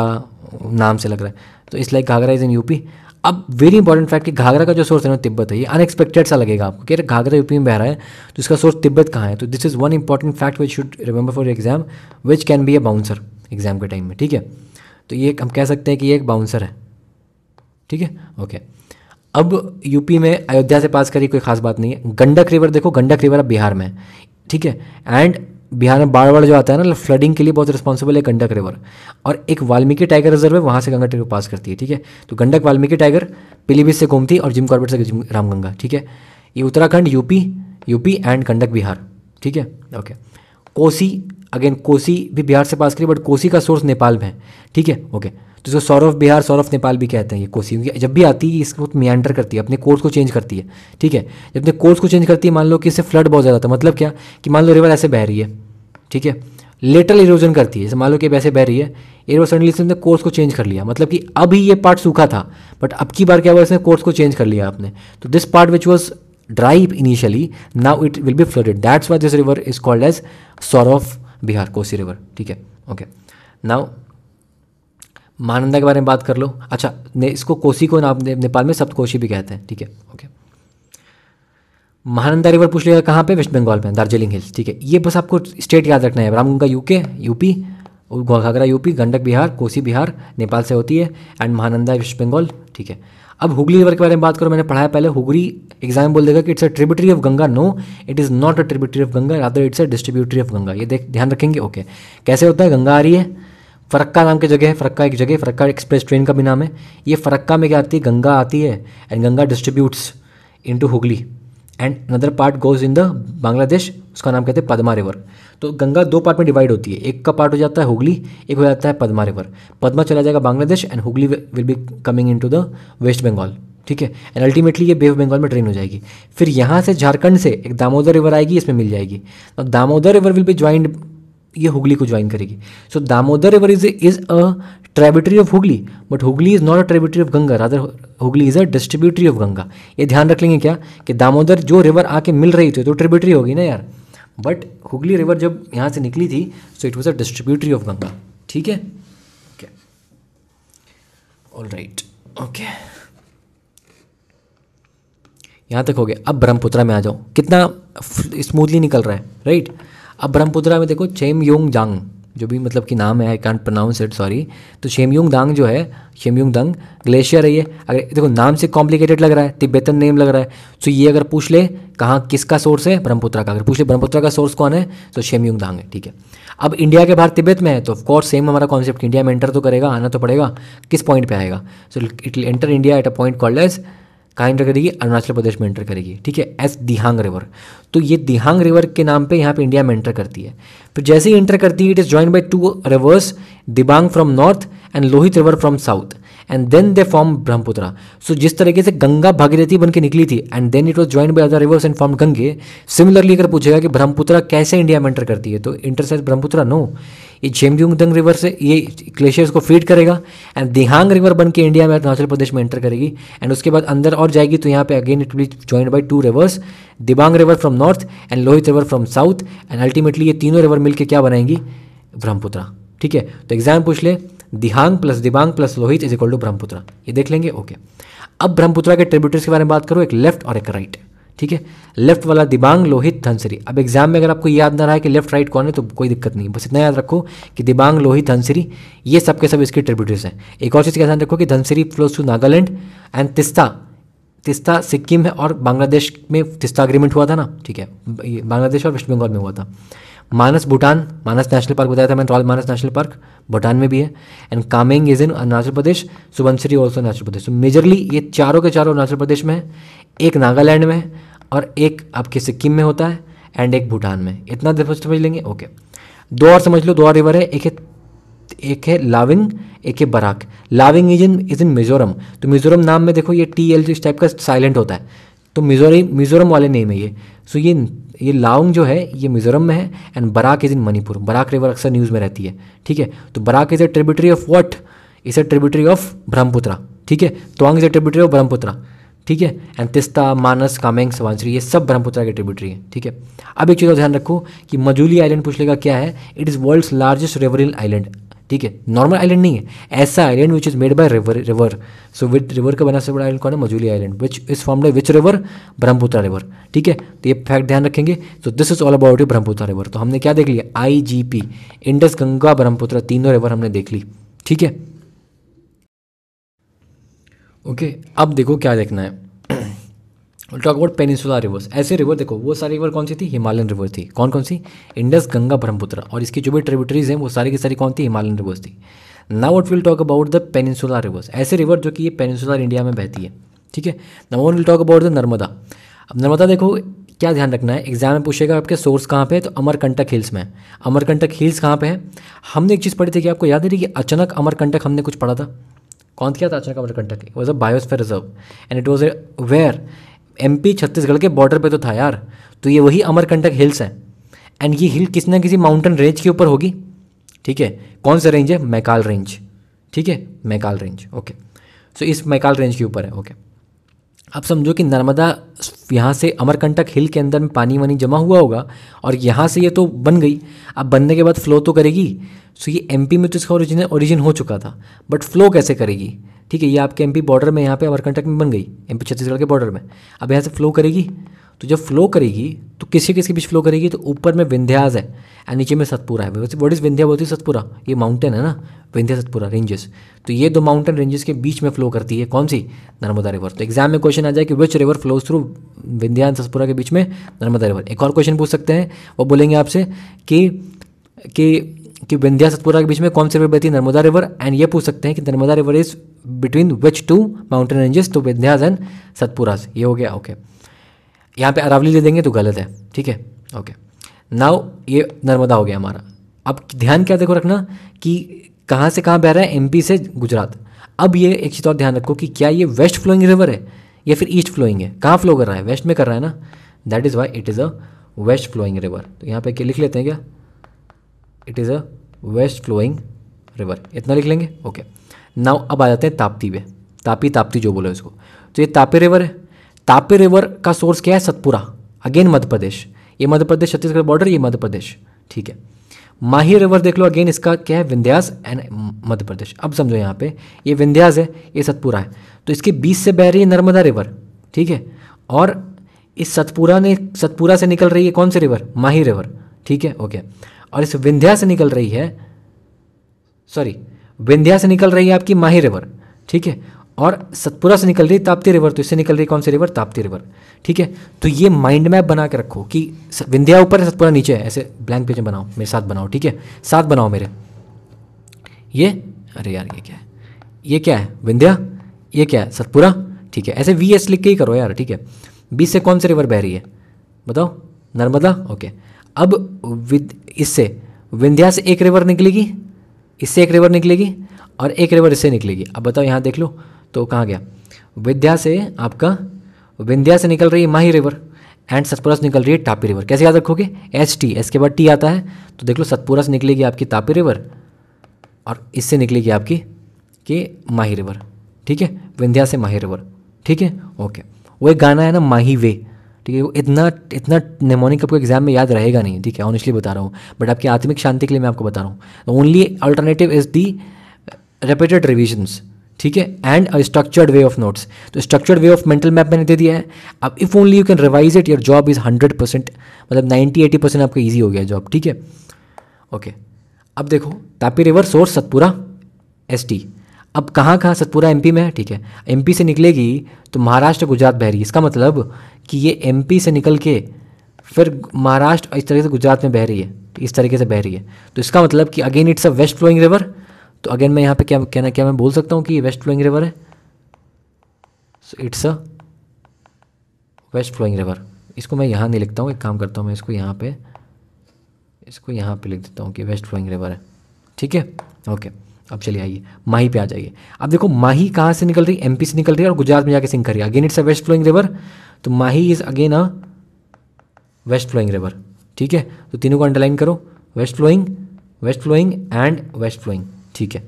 नाम से लग रहा है तो इस like Ghaghara is in UP अब वेरी इंपॉर्टेंट फैक्ट कि घाघरा का जो सोर्स है ना तिब्बत है ये अनएक्सपेक्टेड सा लगेगा आपको कि अरे घाघरा यूपी में बह रहा है तो इसका सोर्स तिब्बत कहाँ है तो this is one important fact which should remember for exam which can be a bouncer exam के टाइम में ठीक है तो ये हम कह सकते हैं कि ये एक बाउंसर है ठीक है ओके अब यूपी में अयोध्या से पास करी कोई खास बात नहीं है गंडक रिवर देखो गंडक रिवर अब बिहार में है ठीक है एंड बिहार में बाढ़ बाढ़ जो आता है ना फ्लडिंग मतलब के लिए बहुत रिस्पॉन्सिबल है गंडक रिवर और एक वाल्मीकि टाइगर रिजर्व है वहाँ से गंगा टाइगर पास करती है ठीक है तो गंडक वाल्मीकि टाइगर पीलीभीत से घूमती है और जिम कॉर्बेट से रामगंगा ठीक है ये Uttarakhand UP UP and Gandak Bihar ठीक है ओके कोसी अगेन कोसी भी बिहार से पास करी बट कोसी का सोर्स नेपाल में है ठीक है ओके जिसको तो ऑफ बिहार ऑफ नेपाल भी कहते हैं ये कोसी क्योंकि जब भी आती है इसको मियांडर करती है अपने कोर्स को चेंज करती है ठीक है जब अपने कोर्स को चेंज करती है मान लो कि इससे फ्लड बहुत ज़्यादा था मतलब क्या कि मान लो रिवर ऐसे बह रही है ठीक है लेटरल इरोजन करती है जैसे मान लो कि वैसे बह रही है एयर सडनली इसने कोर्स को चेंज कर लिया मतलब कि अभी ये पार्ट सूखा था बट अब की बार क्या हुआ इसने कोर्स को चेंज कर लिया आपने तो this part which was dry initially now it will be flooded that's why this river is called as of Bihar Kosi river ठीक है ओके नाउ मानंदा के बारे में बात कर लो अच्छा ने, इसको कोसी को ना, ने, नेपाल में सप्तकोशी भी कहते हैं ठीक है ओके महानंदा रिवर पूछ लिया कहाँ पे वेस्ट बंगाल में दार्जिलिंग हिल्स ठीक है ये बस आपको स्टेट याद रखना है Ramganga UK UP Ghaghara UP Gandak Bihar Kosi Bihar Nepal से होती है एंड महानंदा वेस्ट बंगाल ठीक है अब हुगली रिवर के बारे में बात करो मैंने पढ़ाया पहले हुगली एग्जाम बोल देगा कि it's a tributary of Ganga no it is not a tributary of Ganga rather it's a distributary of Ganga ये देख ध्यान रखेंगे ओके कैसे होता है गंगा आ रही है फरक्का नाम की जगह है फरक्का एक जगह फरक्का एक्सप्रेस ट्रेन का भी नाम है ये फरक्का में क्या आती है गंगा आती है and Ganga distributes in to Hooghly and another part goes in the Bangladesh उसका नाम कहते हैं पदमा रिवर तो गंगा दो पार्ट में डिवाइड होती है एक का पार्ट हो जाता है हुगली एक हो जाता है पदमा रिवर पदमा चला जाएगा Bangladesh and Hooghly will be coming in to the West Bengal ठीक है एंड अल्टीमेटली ये बे ऑफ बंगाल में ट्रेन हो जाएगी फिर यहाँ से झारखंड से एक दामोदर रिवर आएगी इसमें मिल जाएगी Damodar river will be joined ये हुगली को ज्वाइन करेगी so Damodar river is is a tributary of Hooghly but Hooghly is not a tributary of Ganga rather Hooghly is a distributary of Ganga ये ध्यान रख लेंगे क्या कि दामोदर जो रिवर आके मिल रही थी तो ट्रेबिटरी होगी ना यार बट हुगली रिवर जब यहाँ से निकली थी so it was a distributary of Ganga ठीक है ओके ऑल राइट ओके यहाँ तक हो गया अब ब्रह्मपुत्रा में आ जाओ कितना स्मूथली निकल रहा है राइट right? अब ब्रह्मपुत्रा में देखो चेम योंग जांग जो भी मतलब कि नाम है I can't pronounce it sorry तो शेमयुंग दांग जो है शेमयुंग दंग ग्लेशियर है ये अगर देखो नाम से कॉम्प्लिकेटेड लग रहा है तिब्बतन नेम लग रहा है सो तो ये अगर पूछ ले कहाँ किसका सोर्स है ब्रह्मपुत्रा का अगर पूछ ले ब्रह्मपुत्रा का सोर्स कौन है तो शेमयुंग दांग है ठीक है अब इंडिया के बाहर तिब्बत में है तो ऑफकोर्स सेम हमारा कॉन्सेप्ट इंडिया में एंटर तो करेगा आना तो पड़ेगा किस पॉइंट पर आएगा so it enter India at a point called as कहाँ इंटर करेगी अरुणाचल प्रदेश में इंटर करेगी ठीक है एस दिहांग रिवर तो ये दिहांग रिवर के नाम पे यहाँ पे इंडिया में इंटर करती है फिर जैसे ही इंटर करती है it is join by two rivers Dibang from north and Lohit river from south and then they form Brahmaputra so जिस तरीके से गंगा भागीरथी बनकर निकली थी and then it was join by other rivers and form Ganges similarly अगर पूछेगा कि ब्रह्मपुत्रा कैसे इंडिया में इंटर करती है तो इंटर ब्रह्मपुत्रा नो no. ये झेमजुंगदंग रिवर से ये ग्लेशियर्स को फीड करेगा एंड दिहांग रिवर बन के इंडिया में अरुणाचल प्रदेश में एंटर करेगी एंड उसके बाद अंदर और जाएगी तो यहाँ पे again it be join by two rivers Dibang river from north and Lohit river from south and ultimately ये तीनों रिवर मिलकर क्या बनाएंगी ब्रह्मपुत्रा ठीक है तो एग्जाम पूछ ले Dihang plus Dibang plus Lohit is equal to Brahmaputra ये देख लेंगे ओके अब ब्रह्मपुत्रा के ट्रिब्यूटर्स के बारे में बात करो एक लेफ्ट और एक राइट right. ठीक है लेफ्ट वाला दिबांग लोहित धनसरी अब एग्जाम में अगर आपको याद ना रहा है कि लेफ्ट राइट कौन है तो कोई दिक्कत नहीं बस इतना याद रखो कि दिबांग लोहित धनसरी ये सब के सब इसके ट्रिब्यूटरीज हैं एक और चीज़ का ध्यान रखो कि Dhansiri flows to Nagaland and Teesta Teesta Sikkim है और बांग्लादेश में तिस्ता अग्रीमेंट हुआ था ना ठीक है बांग्लादेश और वेस्ट बंगाल में हुआ था मानस भूटान मानस नेशनल पार्क बताया था मैंने royal Manas national park Bhutan में भी है and Kameng is in Arunachal Pradesh Subansiri also Arunachal Pradesh majorly ये चारों के चारों अरुणाचल प्रदेश में है एक नागालैंड में है और एक आपके सिक्किम में होता है एंड एक भूटान में इतना समझ लेंगे ओके दो और समझ लो दो और रिवर है एक है एक है लाविंग एक है Barak Tlawng is in is in Mizoram तो मिजोरम नाम में देखो ये टी एल जो इस टाइप का साइलेंट होता है तो मिजोरी मिजोरम वाले नेम है ये सो ये ये लाउंग जो है ये मिजोरम में है and Barak is in Manipur Barak river अक्सर न्यूज़ में रहती है ठीक है तो Barak is a tributary of what is a tributary of Brahmaputra ठीक है Tlawng is a tributary of Brahmaputra ठीक है एंड तिस्ता मानस कामेंग सवांसरी ये सब ब्रह्मपुत्र के ट्रिब्यूटरी हैं ठीक है अब एक चीज़ का ध्यान रखो कि मजूली आइलैंड पूछ लेगा क्या है it is world's largest river in island ठीक है नॉर्मल आइलैंड नहीं है ऐसा island which is made by river river so with river का बना सबसे बड़ा आइलैंड कौन है Majuli island which is form which river Brahmaputra river ठीक है तो ये फैक्ट ध्यान रखेंगे तो this is all about you Brahmaputra river तो हमने क्या देख लिया I G P Indus Ganga Brahmaputra तीनों रिवर हमने देख ली ठीक है ओके अब देखो क्या देखना है टॉक अबाउट पेनिसुला रिवर्स ऐसे रिवर देखो वो सारी रिवर कौन सी थी हिमालयन रिवर थी कौन कौन सी इंडस गंगा ब्रह्मपुत्र और इसकी जो भी ट्रिब्यूटरीज हैं वो सारी की सारी कौन थी हिमालयन रिवर्स थी now what will talk about the peninsula rivers ऐसे रिवर जो कि ये पेनिसुलर इंडिया में बहती है ठीक है now one will talk about the Narmada अब नर्मदा देखो क्या ध्यान रखना है एग्जाम में पूछेगा आपके सोर्स कहाँ पे है तो अमरकंटक हिल्स में अमरकंटक हिल्स कहाँ पे है हमने एक चीज़ पढ़ी थी कि आपको याद है कि अचानक अमरकंटक हमने कुछ पढ़ा था कौन किया था Amarkantak Kantak was a biosphere reserve and it was a where M P Chhattisgarh के बॉर्डर पर तो था यार तो ये वही अमरकंटक हिल्स हैं एंड ये हिल किसी ना किसी माउंटेन रेंज के ऊपर होगी ठीक है कौन सा रेंज है मैकाल रेंज ठीक है मैकाल रेंज ओके सो इस मैकाल रेंज के ऊपर है ओके okay. आप समझो कि नर्मदा यहाँ से अमरकंटक हिल के अंदर में पानी वानी जमा हुआ होगा और यहाँ से ये तो बन गई अब बनने के बाद फ़्लो तो करेगी सो ये एम में तो इसका ओरिजिन ओरिजिन हो चुका था बट फ़्लो कैसे करेगी ठीक है ये आपके एमपी बॉर्डर में यहाँ पे अमरकंटक में बन गई एमपी छत्तीसगढ़ के बॉर्डर में अब यहाँ से फ़्लो करेगी तो जब फ्लो करेगी तो किसी के बीच फ्लो करेगी तो ऊपर में विंध्याज है एंड नीचे में सतपुरा है वैसे वट इज़ विंध्या बोलती है सतपुरा ये माउंटेन है ना विंध्या सतपुरा रेंजेस तो ये दो माउंटेन रेंजेस के बीच में फ्लो करती है कौन सी नर्मदा रिवर तो एग्जाम में क्वेश्चन आ जाए कि which river flows through Vindhya and Satpura के बीच में नर्मदा रिवर एक और क्वेश्चन पूछ सकते हैं वो बोलेंगे आपसे कि कि कि विंध्या सतपुरा के बीच में कौन सी रिवर बहती है नर्मदा रिवर एंड ये पूछ सकते हैं कि Narmada river is between which two mountain ranges तो विंध्याज एंड सतपुराज ये हो गया ओके okay. यहाँ पे अरावली ले देंगे तो गलत है ठीक है ओके नाव ये नर्मदा हो गया हमारा अब ध्यान क्या देखो रखना कि कहाँ से कहाँ बह रहा है एमपी से गुजरात अब ये एक चीज़ और ध्यान रखो कि क्या ये वेस्ट फ्लोइंग रिवर है या फिर ईस्ट फ्लोइंग है कहाँ फ्लो कर रहा है वेस्ट में कर रहा है ना that is why it is a west flowing river तो यहाँ पे क्या लिख लेते हैं क्या it is a west flowing river इतना लिख लेंगे ओके नाउ अब आ जाते हैं ताप्ती पे तापी ताप्ती जो बोलो इसको तो ये तापी रिवर है तापी रिवर का सोर्स क्या है सतपुरा अगेन मध्य प्रदेश ये मध्य प्रदेश छत्तीसगढ़ बॉर्डर ये मध्य प्रदेश ठीक है माही रिवर देख लो अगेन इसका क्या है विंध्यास एंड मध्य प्रदेश अब समझो यहाँ पे ये विंध्यास है ये सतपुरा है तो इसके बीच से बह रही है नर्मदा रिवर ठीक है और इस सतपुरा ने सतपुरा से निकल रही है कौन सी रिवर माही रिवर ठीक है ओके और इस विंध्या से निकल रही है सॉरी विंध्या से निकल रही है आपकी माही रिवर ठीक है और सतपुरा से निकल रही ताप्ती रिवर तो इससे निकल रही कौन सी रिवर ताप्ती रिवर ठीक है तो ये माइंड मैप बना के रखो कि विंध्या ऊपर है सतपुरा नीचे है ऐसे ब्लैंक पेज में बनाओ मेरे साथ बनाओ ठीक है साथ बनाओ मेरे ये अरे यार ये क्या है ये क्या है विंध्या ये क्या है सतपुरा ठीक है ऐसे वी एस लिख के ही करो यार ठीक है बीस से कौन सी रिवर बह रही है बताओ नर्मदा ओके अब विद इससे विंध्या से एक रिवर निकलेगी इससे एक रिवर निकलेगी और एक रिवर इससे निकलेगी अब बताओ यहाँ देख लो तो कहाँ गया विद्या से आपका विंध्या से निकल रही है माही रिवर एंड सतपुरा से निकल रही है तापी रिवर कैसे याद रखोगे एच टी एस के बाद टी आता है तो देख लो सतपुरा से निकलेगी आपकी तापी रिवर और इससे निकलेगी आपकी कि माही रिवर ठीक है विंध्या से माही रिवर ठीक है ओके वो एक गाना है ना माही वे ठीक है वो इतना इतना नेमोनिक आपको एग्जाम में याद रहेगा नहीं ठीक है ऑनेस्टली बता रहा हूँ बट आपकी आत्मिक शांति के लिए मैं आपको बता रहा हूँ only alternative is the repeated revisions ठीक है and structured way of notes तो structured way of mental map मैंने दे दिया है अब if only you can revise it your job is hundred percent मतलब नाइन्टी एटी परसेंट आपका ईजी हो गया जॉब ठीक है ओके अब देखो Tapi river source Satpura S T अब कहाँ कहाँ सतपुरा एम पी में है ठीक है एम पी से निकलेगी तो महाराष्ट्र गुजरात बह रही है इसका मतलब कि ये एम पी से निकल के फिर महाराष्ट्र इस तरीके से गुजरात में बह रही है इस तरीके से बह रही है तो इसका मतलब कि again it's a west flowing river तो अगेन मैं यहाँ पे क्या कहना क्या मैं बोल सकता हूँ कि ये वेस्ट फ्लोइंग रिवर है so it's a west flowing river इसको मैं यहाँ नहीं लिखता हूँ एक काम करता हूँ मैं इसको यहाँ पे इसको यहाँ पे लिख देता हूँ कि वेस्ट फ्लोइंग रिवर है ठीक है ओके अब चलिए आइए माही पे आ जाइए अब देखो माही कहाँ से निकल रही है एमपी से निकल रही है और गुजरात में जाके सिंह है again it's a west flowing river तो Mahi is again a west flowing river ठीक है तो तीनों को अंडरलाइन करो west flowing west flowing and west flowing ठीक है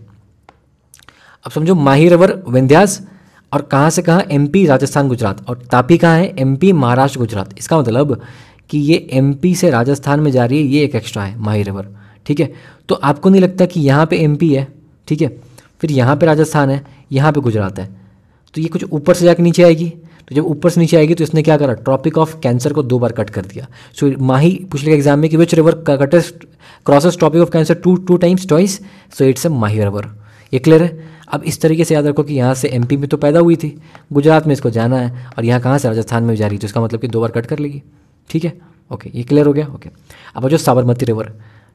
अब समझो माही रवर विंध्यास और कहाँ से कहाँ एमपी राजस्थान गुजरात और तापी कहाँ है एमपी महाराष्ट्र गुजरात इसका मतलब कि ये एमपी से राजस्थान में जा रही है ये एक एक्स्ट्रा है माही रिवर ठीक है तो आपको नहीं लगता कि यहाँ पे एमपी है ठीक है फिर यहाँ पे राजस्थान है यहाँ पे गुजरात है तो ये कुछ ऊपर से जाके नीचे आएगी तो जब ऊपर से नीचे आएगी तो इसने क्या करा ट्रॉपिक ऑफ कैंसर को दो बार कट कर दिया सो so, माही पूछ लेगा एग्जाम में कि which river cutest crosses Tropic of Cancer two two times twice so it's a Mahi river ये क्लियर है अब इस तरीके से याद रखो कि यहाँ से एम में तो पैदा हुई थी गुजरात में इसको जाना है और यहाँ कहाँ से राजस्थान में जा रही थी तो मतलब कि दो बार कट कर लेगी ठीक है ओके ये क्लियर हो गया ओके अब जो साबरमती रिवर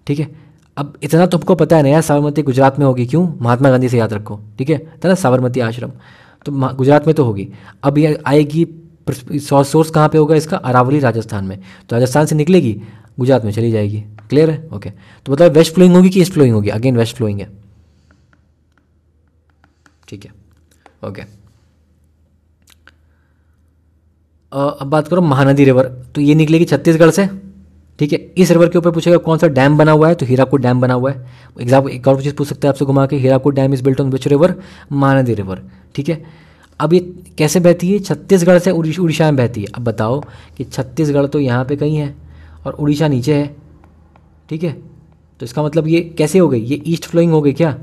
ठीक है अब इतना तुमको तो पता है नया साबरमती गुजरात में होगी क्यों महात्मा गांधी से याद रखो ठीक है था ना साबरमती आश्रम तो गुजरात में तो होगी अब ये आएगी सोर्स कहाँ पे होगा इसका अरावली राजस्थान में तो राजस्थान से निकलेगी गुजरात में चली जाएगी क्लियर है ओके तो मतलब वेस्ट फ्लोइंग होगी कि ईस्ट फ्लोइंग होगी अगेन वेस्ट फ्लोइंग है ठीक है ओके अब बात करो महानदी रिवर तो ये निकलेगी छत्तीसगढ़ से ठीक है इस रिवर के ऊपर पूछेगा कौन सा डैम बना हुआ है तो हीराकूट डैम बना हुआ है एग्जाम्पल एक और चीज़ पूछ सकते हैं आपसे घुमा के Hirakud dam is built on which river Mahanadi river ठीक है अब ये कैसे बहती है छत्तीसगढ़ से उड़ीसा में बहती है अब बताओ कि छत्तीसगढ़ तो यहाँ पे कहीं है और उड़ीसा नीचे है ठीक है तो इसका मतलब ये कैसे हो गई ये ईस्ट फ्लोइंग हो गई क्या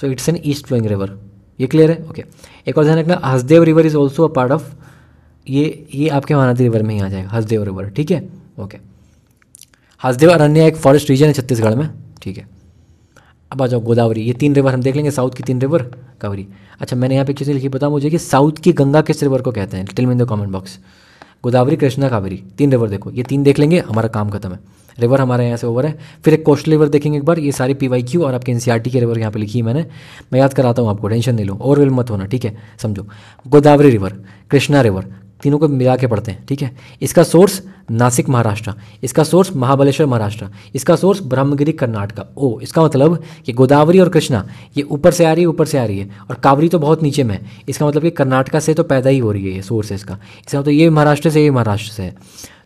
so it's an east flowing river ये क्लियर है ओके एक और ध्यान रखना Hasdeo river is also a part of ये ये आपके महानदी रिवर में ही आ जाएगा हसदेव रिवर ठीक है ओके हसदेव अरण्य एक फॉरेस्ट रीजन है छत्तीसगढ़ में ठीक है अब आ जाओ गोदावरी ये तीन रिवर हम देख लेंगे साउथ की तीन रिवर कावरी अच्छा मैंने यहाँ पे चीज़ें लिखी बताओ मुझे कि साउथ की गंगा किस रिवर को कहते हैं tell in the comment box Godavari Krishna Kaveri तीन रिवर देखो ये तीन देख लेंगे हमारा काम खत्म है रिवर हमारे यहाँ से ओवर है फिर एक कोस्टल रिवर देखेंगे एक बार ये सारी पी वाई क्यू और आपके एन टी e के रिवर यहाँ पे लिखी है मैंने मैं याद कराता हूँ आपको टेंशन नहीं लो और मत होना ठीक है समझो गोदावरी रिवर कृष्णा रिवर तीनों को मिला के पढ़ते हैं ठीक है इसका सोर्स नासिक महाराष्ट्र इसका सोर्स महाबलेश्वर महाराष्ट्र इसका सोर्स ब्रह्मगिरी कर्नाटका ओ इसका मतलब कि गोदावरी और कृष्णा ये ऊपर से आ रही है ऊपर से आ रही है और कावरी तो बहुत नीचे में है इसका मतलब कि कर्नाटका से तो पैदा ही हो रही है ये सोर्स है इसका इसका मतलब ये महाराष्ट्र से ये महाराष्ट्र से है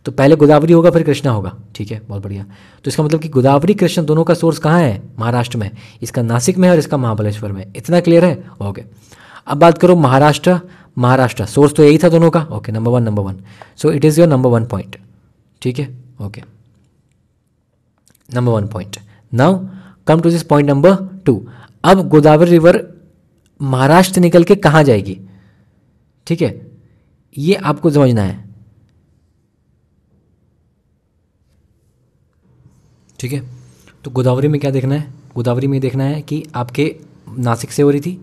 तो पहले गोदावरी होगा फिर कृष्णा होगा ठीक है बहुत बढ़िया तो इसका मतलब कि गोदावरी कृष्ण दोनों का सोर्स कहाँ है महाराष्ट्र में इसका नासिक में है और इसका महाबलेश्वर में इतना क्लियर है ओके अब बात करो महाराष्ट्र महाराष्ट्र सोर्स तो यही था दोनों का okay number one number one so it is your number one point ठीक है okay number one point now come to this point number two अब गोदावरी रिवर महाराष्ट्र से निकल के कहाँ जाएगी ठीक है ये आपको समझना है ठीक है तो गोदावरी में क्या देखना है गोदावरी में देखना है कि आपके नासिक से हो रही थी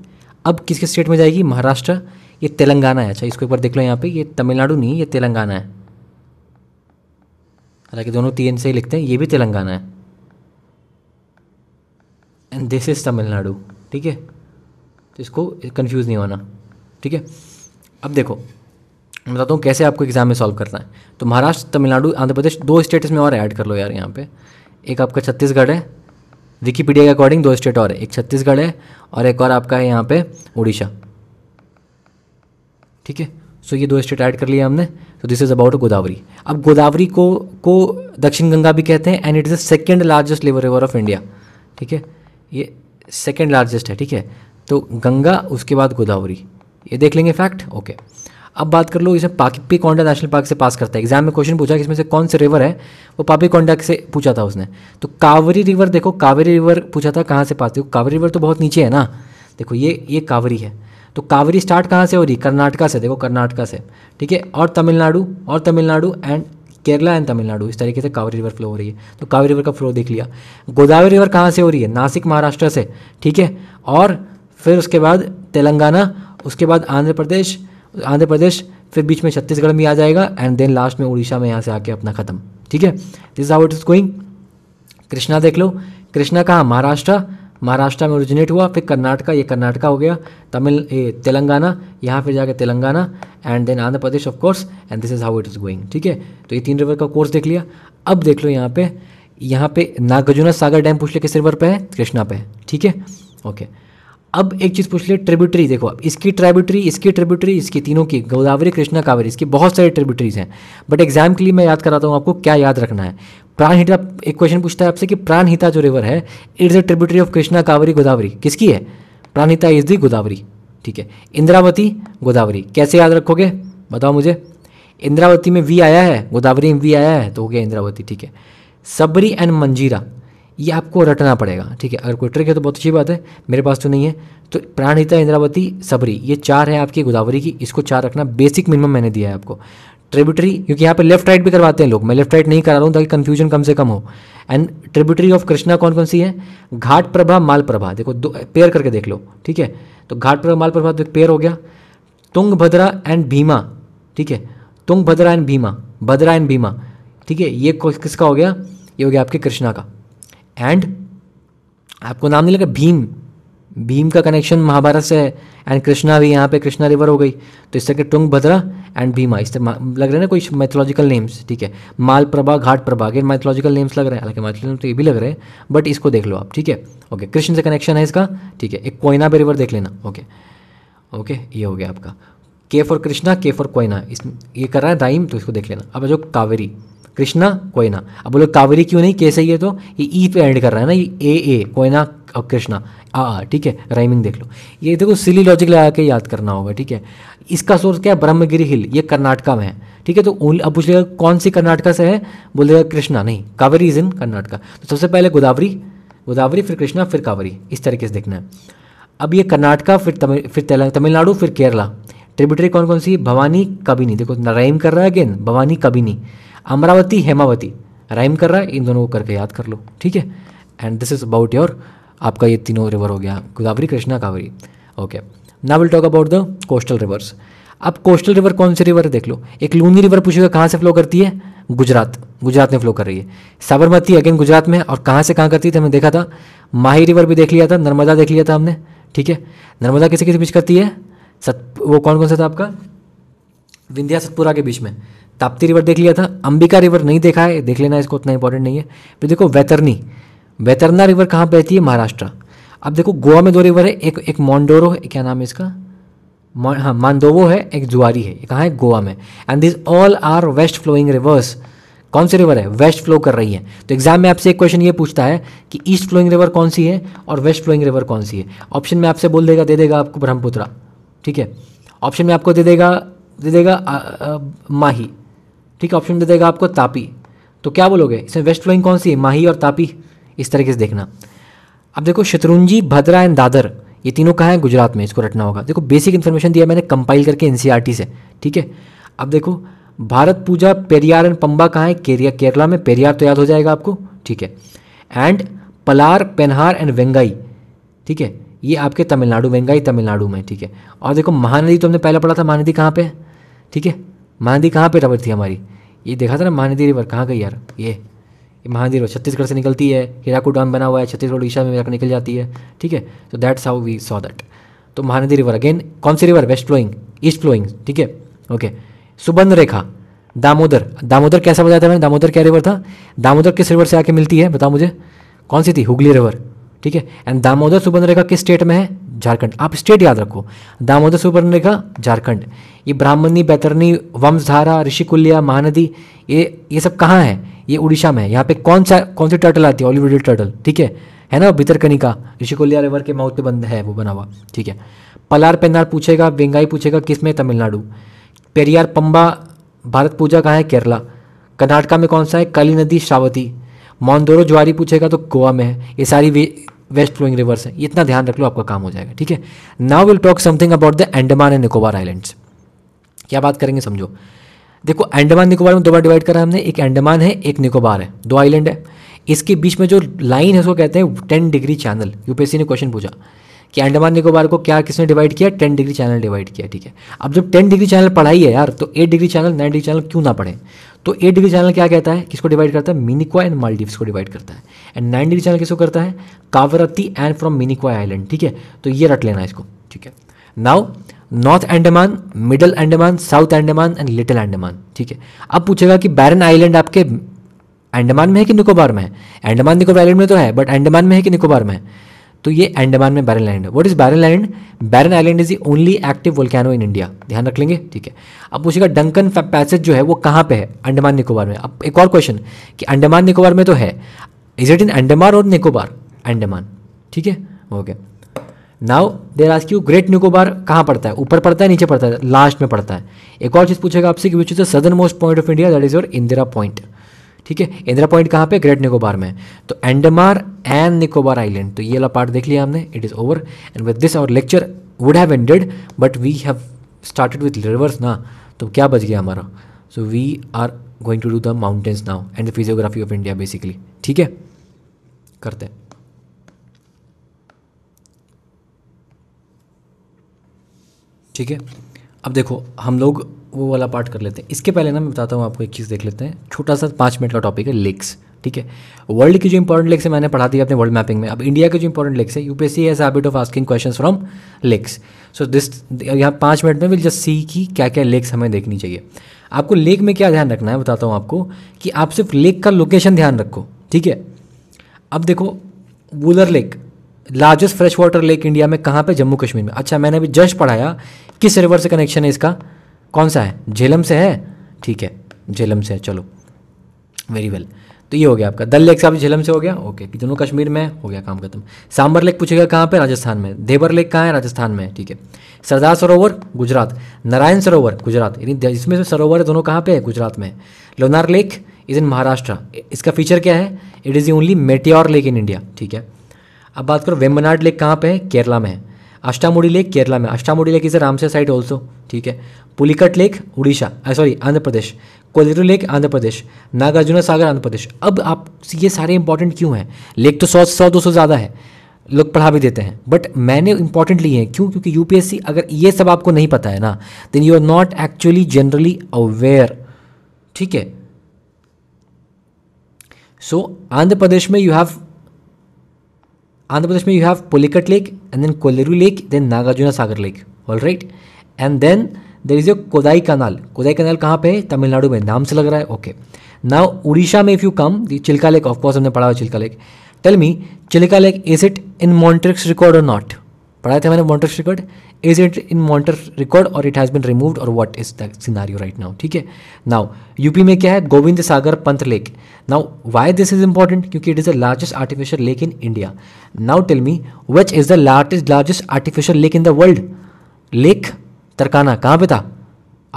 अब किसके स्टेट में जाएगी महाराष्ट्र ये तेलंगाना है अच्छा इसको एक बार देख लो यहाँ पे ये तमिलनाडु नहीं ये तेलंगाना है हालांकि दोनों तीन से ही लिखते हैं ये भी तेलंगाना है एंड दिस इज़ तमिलनाडु ठीक है तो इसको कन्फ्यूज़ नहीं होना ठीक है अब देखो मैं बताता हूँ कैसे आपको एग्ज़ाम में सॉल्व करना है तो महाराष्ट्र तमिलनाडु आंध्र प्रदेश दो स्टेट में और ऐड कर लो यार यहाँ पे एक आपका छत्तीसगढ़ है विकीपीडिया के अकॉर्डिंग दो स्टेट और है एक छत्तीसगढ़ है और एक और आपका है यहाँ पे उड़ीसा ठीक है सो ये दो स्टेट ऐड कर लिया हमने so this is about Godavari अब गोदावरी को को दक्षिण गंगा भी कहते हैं and it is the second largest labour river of India ठीक है ये सेकेंड लार्जेस्ट है ठीक है तो गंगा उसके बाद गोदावरी ये देख लेंगे फैक्ट ओके अब बात कर लो इसे पापी कोंडा नेशनल पार्क से पास करता है एग्जाम में क्वेश्चन पूछा कि इसमें से कौन से रिवर है वो पापी कोंडा से पूछा था उसने तो कावरी रिवर देखो कावेरी रिवर पूछा था कहाँ से पास देखो कावेरी रिवर तो बहुत नीचे है ना देखो ये ये कावरी है तो कावेरी स्टार्ट कहाँ से हो रही कर्नाटका से देखो कर्नाटका से ठीक है और तमिलनाडु और तमिलनाडु एंड केरला एंड तमिलनाडु इस तरीके से कावेरी रिवर फ्लो हो रही है तो कावेरी रिवर का फ्लो देख लिया गोदावरी रिवर कहाँ से हो रही है नासिक महाराष्ट्र से ठीक है और फिर उसके बाद तेलंगाना उसके बाद आंध्र प्रदेश आंध्र प्रदेश फिर बीच में छत्तीसगढ़ में आ जाएगा एंड देन लास्ट में उड़ीसा में यहाँ से आके अपना ख़त्म ठीक है this how it is going Krishna देख लो कृष्णा कहाँ महाराष्ट्र महाराष्ट्र में ओरिजिनेट हुआ फिर कर्नाटका ये कर्नाटका हो गया तमिल ये तेलंगाना यहाँ फिर जाके Telangana and then Andhra Pradesh of course and this is how it is going ठीक है तो ये तीन रिवर का कोर्स देख लिया अब देख लो यहाँ पे यहाँ पे नागार्जुना सागर डैम पूछ ले किस रिवर पे है कृष्णा पे है ठीक है ओके अब एक चीज़ पूछ ले ट्रिब्यूटरी देखो अब इसकी ट्रिब्यूटरी इसकी ट्रिब्यूटरी इसकी तीनों की गोदावरी कृष्णा कावेरी इसकी बहुत सारी ट्रिब्यूटरीज हैं बट एग्जाम के लिए मैं याद कराता हूँ आपको क्या याद रखना है प्राणहिता एक क्वेश्चन पूछता है आपसे कि प्राणहिता जो रिवर है it is a tributary of Krishna Kaveri Godavari किसकी है प्राणहिता इज दी गोदावरी ठीक है इंद्रावती गोदावरी कैसे याद रखोगे बताओ मुझे इंद्रावती में वी आया है गोदावरी में वी आया है तो हो गया इंद्रावती ठीक है सबरी एंड मंजीरा ये आपको रटना पड़ेगा ठीक है अगर कोई ट्रिक है तो बहुत अच्छी बात है मेरे पास तो नहीं है तो प्राणहिता इंद्रावती सबरी ये चार है आपकी गोदावरी की इसको चार रखना बेसिक मिनिमम मैंने दिया है आपको ट्रिब्यूटरी क्योंकि यहाँ पे लेफ्ट राइट भी करवाते हैं लोग मैं लेफ्ट राइट नहीं करा रहा हूँ ताकि कन्फ्यूजन कम से कम हो एंड ट्रिब्यूटरी ऑफ कृष्णा कौन कौन सी है घाट प्रभा माल प्रभा देखो दो पेयर करके देख लो ठीक है तो घाट प्रभा माल प्रभा तो एक पेयर हो गया भद्रा एंड भीमा ठीक है तुंग भद्रा एंड भीमा भद्रा एंड भीमा ठीक है ये किसका हो गया ये हो गया आपके कृष्णा का एंड आपको नाम नहीं लगा भीम भीम का कनेक्शन महाभारत से है एंड कृष्णा भी यहाँ पे कृष्णा रिवर हो गई तो इस तरह के टुंग भद्रा एंड भीमा इस तरह लग रहे हैं ना कोई मैथोलॉजिकल नेम्स ठीक है माल प्रभा घाट प्रभा के मैथोलॉजिकल नेम्स लग रहे हैं हालांकि मैथोलॉजिकल तो ये भी लग रहे हैं बट इसको देख लो आप ठीक है ओके कृष्ण से कनेक्शन है इसका ठीक है एक कोयना पे रिवर देख लेना ओके ओके ये हो गया आपका के फॉर कृष्णा के फॉर कोयना इस ये कर रहा है दाइम तो इसको देख लेना अब जो कावेरी कृष्णा कोयना अब बोलो कावेरी क्यों नहीं कैसे ही है तो ये ई e पे एंड कर रहा है ना ये ए ए कोयना और कृष्णा आ ठीक है राइमिंग देख लो ये देखो सिली लॉजिक लगा के याद करना होगा ठीक है इसका सोर्स क्या है ब्रह्मगिरी हिल ये कर्नाटका में है ठीक है तो अब पूछ लेगा कौन सी कर्नाटका से है बोल देगा कृष्णा नहीं कावेरी इज इन कर्नाटका तो सबसे पहले गोदावरी गोदावरी फिर कृष्णा फिर कावेरी इस तरीके से देखना है अब ये कर्नाटका फिर तमिल फिर तमिलनाडु फिर केरला ट्रिब्यूटरी कौन कौन सी भवानी नहीं देखो राइम कर रहा है अगेन भवानी नहीं अमरावती हेमावती राइम कर रहा है इन दोनों को करके याद कर लो ठीक है and this is about your आपका ये तीनों रिवर हो गया गोदावरी कृष्णा कावरी ओके ना will talk about the coastal rivers अब कोस्टल रिवर कौन से रिवर है देख लो एक लूनी रिवर पूछेगा कहाँ से फ्लो करती है गुजरात गुजरात में फ्लो कर रही है साबरमती अगेन गुजरात में और कहाँ से कहाँ करती थी हमने देखा था माही रिवर भी देख लिया था नर्मदा देख लिया था हमने ठीक है नर्मदा किसी किसी बीच करती है सत वो कौन कौन सा था आपका विंध्या सतपुरा के बीच में ताप्ती रिवर देख लिया था अंबिका रिवर नहीं देखा है देख लेना इसको उतना इंपॉर्टेंट नहीं है फिर देखो वैतरनी वैतरना रिवर कहाँ बहती है महाराष्ट्र अब देखो गोवा में दो रिवर है एक एक मॉन्डोरो है क्या नाम है इसका हाँ मानदोवो है एक जुआरी है कहाँ है गोवा में and this all are west flowing rivers कौन सी रिवर है वेस्ट फ्लो कर रही है तो एग्जाम में आपसे एक क्वेश्चन ये पूछता है कि ईस्ट फ्लोइंग रिवर कौन सी है और वेस्ट फ्लोइंग रिवर कौन सी है ऑप्शन में आपसे बोल देगा दे देगा आपको ब्रह्मपुत्रा ठीक है ऑप्शन में आपको दे देगा दे देगा माही ठीक है ऑप्शन दे देगा आपको तापी तो क्या बोलोगे इसमें वेस्ट फ्लोइंग कौन सी है माही और तापी इस तरीके से देखना अब देखो शत्रुंजी भद्रा एंड दादर ये तीनों कहाँ हैं गुजरात में इसको रटना होगा देखो बेसिक इन्फॉर्मेशन दिया मैंने कंपाइल करके एन e से ठीक है अब देखो भारत पूजा पेरियार एंड पम्बा कहाँ है केरिया केरला में पेरियार तो याद हो जाएगा आपको ठीक है एंड पलार पेनहार एंड वेंगाई ठीक है ये आपके तमिलनाडु वेंगाई तमिलनाडु में ठीक है और देखो महानदी तो हमने पहले पढ़ा था महानदी कहाँ पे है ठीक है महानदी कहाँ पे रबर थी हमारी ये देखा था ना महानदी रिवर कहाँ गई यार ये महानदी रोड छत्तीसगढ़ से निकलती है हिराकू डैम बना हुआ है छत्तीसगढ़ उड़ीसा में जाकर निकल जाती है ठीक है so that's how we saw that तो महानदी रिवर अगेन कौन सी river west flowing east flowing ठीक है ओके सुबंध रेखा दामोदर दामोदर कैसा बताया था मैंने दामोदर क्या रिवर था दामोदर किस रिवर से आके मिलती है बताओ मुझे कौन सी थी हुगली रिवर ठीक है एंड दामोदर सुबर्णरेखा किस स्टेट में है झारखंड आप स्टेट याद रखो दामोदर सुबर्णरेखा झारखंड ये ब्राह्मणी बैतरनी वंशधारा ऋषिकुल्या महानदी ये ये सब कहाँ है ये उड़ीसा में है यहाँ पे कौन सा कौन सी टर्टल आती है ऑलिविडल टर्टल ठीक है है ना भितरकनिका ऋषिकुल्या रिवर के माउथ पे बंद है वो बना हुआ ठीक है पलार पेन्नार पूछेगा वेंगाई पूछेगा किस में तमिलनाडु पेरियार पंबा भारत पूजा कहाँ है केरला कर्नाटका में कौन सा है काली नदी श्रावती मोनदोरो ज्वारी पूछेगा तो गोवा में है ये सारी वेस्ट फ्लोइंग रिवर्स है इतना ध्यान रख लो आपका काम हो जाएगा ठीक है now will talk something about the Andaman and Nicobar islands क्या बात करेंगे समझो देखो अंडमान निकोबार में दो बार डिवाइड करा हमने एक अंडमान है एक निकोबार है दो आइलैंड है इसके बीच में जो लाइन है उसको कहते हैं टेन डिग्री चैनल यूपीएससी ने क्वेश्चन पूछा कि अंडमान निकोबार को क्या किसने डिवाइड किया टेन डिग्री चैनल डिवाइड किया ठीक है अब जब टेन डिग्री चैनल पढ़ाई है यार तो eight degree channel nine degree channel क्यों ना पढ़े तो एट डिग्री चैनल क्या कहता है किसको डिवाइड करता है मिनिक्वा एंड मालदीव्स को डिवाइड करता है एंड नाइन डिग्री चैनल किसको करता है Kavaratti and from Minicoy island ठीक है तो ये रट लेना इसको ठीक है now North Andaman Middle Andaman South Andaman and Little Andaman ठीक है अब पूछेगा कि बैरन आइलैंड आपके एंडमान में है कि निकोबार में है एंडमान निकोबार आइलैंड में तो है बट एंडमान में है कि निकोबार में है तो ये अंडमान में बैरन लैंड है what is Barren land Barren island is the only active volcano in India ध्यान रख लेंगे ठीक है अब पूछेगा डंकन पैसेज जो है वो कहाँ पे है अंडमान निकोबार में अब एक और क्वेश्चन कि अंडमान निकोबार में तो है इज इट इन अंडमान और निकोबार अंडमान ठीक है ओके नाउ देर आज क्यू ग्रेट निकोबार कहाँ पड़ता है ऊपर पड़ता है नीचे पड़ता है लास्ट में पड़ता है एक और चीज़ पूछेगा आपसे कि which is the most point of India that is your Indira Point ठीक है इंदिरा पॉइंट कहाँ पे ग्रेट निकोबार में तो एंडमार एंड निकोबार आइलैंड तो ये वाला पार्ट देख लिया हमने it is over and with this our lecture would have ended but we have started with rivers ना तो क्या बच गया हमारा so we are going to do the mountains now and the physiography of India basically ठीक है करते हैं ठीक है अब देखो हम लोग वो वाला पार्ट कर लेते हैं इसके पहले ना मैं बताता हूँ आपको एक चीज़ देख लेते हैं छोटा सा पाँच मिनट का टॉपिक है लेक्स ठीक है वर्ल्ड की जो इंपॉर्टेंट लेक्स है मैंने पढ़ा दी अपने वर्ल्ड मैपिंग में अब इंडिया के जो इंपॉर्टेंट लेक्स है UPSC has habit of asking question from lakes so this यहाँ पाँच मिनट में विल जस्ट सी कि क्या क्या लेक्स हमें देखनी चाहिए आपको लेक में क्या ध्यान रखना है बताता हूँ आपको कि आप सिर्फ लेक का लोकेशन ध्यान रखो ठीक है अब देखो Wular lake largest fresh water lake India में कहाँ पे जम्मू कश्मीर में अच्छा मैंने अभी जस्ट पढ़ाया किस रिवर से कनेक्शन है इसका कौन सा है झेलम से है ठीक है झेलम से है चलो वेरी वेल तो ये हो गया आपका दल लेक आप झेलम से हो गया ओके कि दोनों कश्मीर में हो गया काम खत्म सांबर लेक पूछेगा कहाँ पर राजस्थान में देवर लेक कहाँ है राजस्थान में ठीक है सरदार सरोवर गुजरात नारायण सरोवर गुजरात यानी इसमें से सरोवर है दोनों कहाँ पे है गुजरात में Lonar lake is in Maharashtra इसका फीचर क्या है it is only meteor lake in India ठीक है अब बात करो वेम्बनाड लेक कहाँ पे है केरला में है अष्टामुड़ी लेक केरला में Ashtamudi lake is a Ramsar site also ठीक है Pulicat lake Orissa sorry Andhra Pradesh Kolleru lake Andhra Pradesh Nagarjuna Sagar Andhra Pradesh अब आप ये सारे इंपॉर्टेंट क्यों हैं लेक तो सौ सौ दो सौ ज़्यादा है लोग पढ़ा भी देते हैं बट मैंने इंपॉर्टेंट लिए हैं क्यों क्योंकि यूपीएससी अगर ये सब आपको नहीं पता है ना then you are not actually generally aware ठीक है सो आंध्र प्रदेश में यू हैव आंध्र प्रदेश में you have Pulicat lake and then Kolleru lake then Nagarjuna Sagar lake all right and then there is your Kodai canal Kodai canal कहाँ पे है तमिलनाडु में नाम से लग रहा है ओके नाउ उड़ीसा में if you come the Chilka lake of course हमने पढ़ा हुआ Chilka lake tell me Chilka lake is it in Montreux record और नॉट पढ़ाया था मैंने Montreux record is it in Montreux record और इट हैज़ बिन रिमूव्ड और what is the scenario right now ठीक है नाउ यूपी में क्या है गोविंद सागर पंथ lake now why this is important क्योंकि it is the largest artificial lake in India now tell me which is the largest largest artificial lake in the world Lake Turkana कहाँ पे था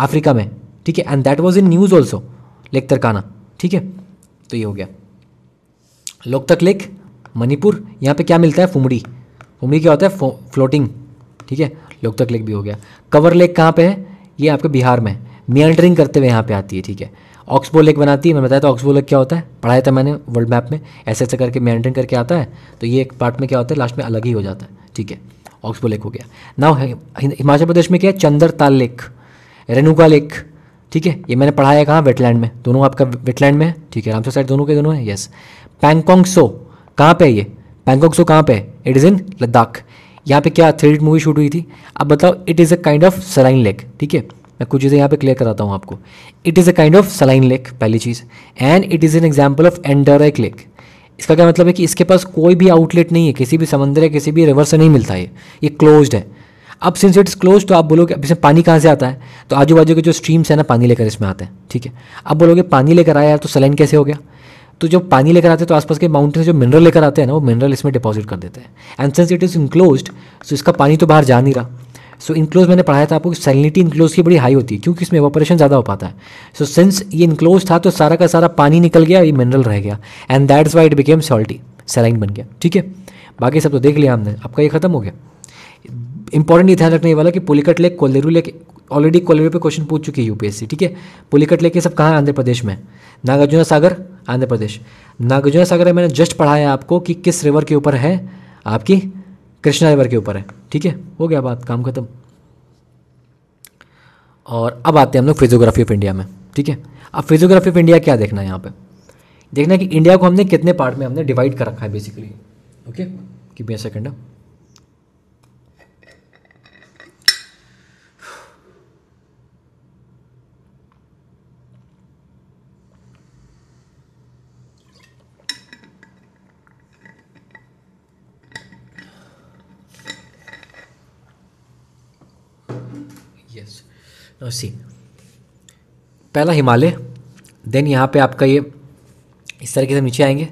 Africa में ठीक है and that was in news also Lake Turkana ठीक है तो ये हो गया लोकतक लेक मणिपुर यहाँ पे क्या मिलता है फुमड़ी उमरी क्या होता है फ्लोटिंग ठीक है लोकतक लेक भी हो गया कवर लेक कहाँ पे है ये आपके बिहार में मियल्टरिंग करते हुए यहाँ पे आती है ठीक है ऑक्सबो लेक बनाती है मैंने बताया तो ऑक्सबो लेक क्या होता है पढ़ाया था मैंने वर्ल्ड मैप में ऐसे ऐसे करके मियल्टरिंग करके आता है तो ये एक पार्ट में क्या होता है लास्ट में अलग ही हो जाता है ठीक है ऑक्सबो लेक हो गया नाउ हिमाचल प्रदेश में क्या है चंदर ताल लेक रेणुका लेक ठीक है ये मैंने पढ़ाया कहाँ वेटलैंड में दोनों आपका वेटलैंड में है ठीक है रामसर साइड दोनों के दोनों है यस पैंकोंग सो कहाँ पे है ये बैंकॉक सो तो कहाँ पे इट इज़ इन लद्दाख यहाँ पे क्या थ्रेड मूवी शूट हुई थी अब बताओ it is a kind of saline lake ठीक है मैं कुछ चीज़ें यहाँ पे क्लियर कराता हूँ आपको it is a kind of saline lake पहली चीज़ and it is an example of endorheic lake इसका क्या मतलब है कि इसके पास कोई भी आउटलेट नहीं है किसी भी समंदर या किसी भी रिवर से नहीं मिलता ये ये क्लोज्ड है अब सिंस इट्स क्लोज तो आप बोलोगे अब इसमें पानी कहाँ से आता है तो आजू बाजू के जो स्ट्रीम्स हैं ना पानी लेकर इसमें आते हैं ठीक है अब बोलोगे पानी लेकर आया तो सलाइन कैसे हो गया तो जो पानी लेकर आते हैं तो आसपास के माउंटेन से जो मिनरल लेकर आते हैं ना वो मिनरल इसमें डिपॉजिट कर देते हैं and since it is enclose so इसका पानी तो बाहर जा नहीं रहा सो so, इनक्लोज मैंने पढ़ाया था आपको सैलिनिटी इनक्लोज की बड़ी हाई होती है क्योंकि इसमें ऑपरेशन ज़्यादा हो पाता है सो so, सिंस ये इनक्लोज था तो सारा का सारा पानी निकल गया ये मिनरल रह गया and that's why it became salty saline बन गया ठीक है बाकी सब तो देख लिया हमने आपका ये खत्म हो गया इंपॉर्टेंट ये ध्यान रखने वाला कि Pulicat lake Kolleru lake already college पे क्वेश्चन पूछ चुकी है यूपीएससी ठीक है पुलिकट लेके सब कहाँ है आंध्र प्रदेश में नागार्जुना सागर आंध्र प्रदेश नागार्जुना सागर मैंने जस्ट पढ़ाया आपको कि किस रिवर के ऊपर है आपकी कृष्णा रिवर के ऊपर है ठीक है हो गया बात काम खत्म और अब आते हैं हम लोग फिजियोग्राफी ऑफ इंडिया में ठीक है अब फिजियोग्राफी ऑफ इंडिया क्या देखना है यहाँ पे देखना है कि इंडिया को हमने कितने पार्ट में हमने डिवाइड कर रखा है बेसिकली ओके कि बी सेकेंड नो सी पहला हिमालय देन यहाँ पे आपका ये इस तरीके से नीचे आएंगे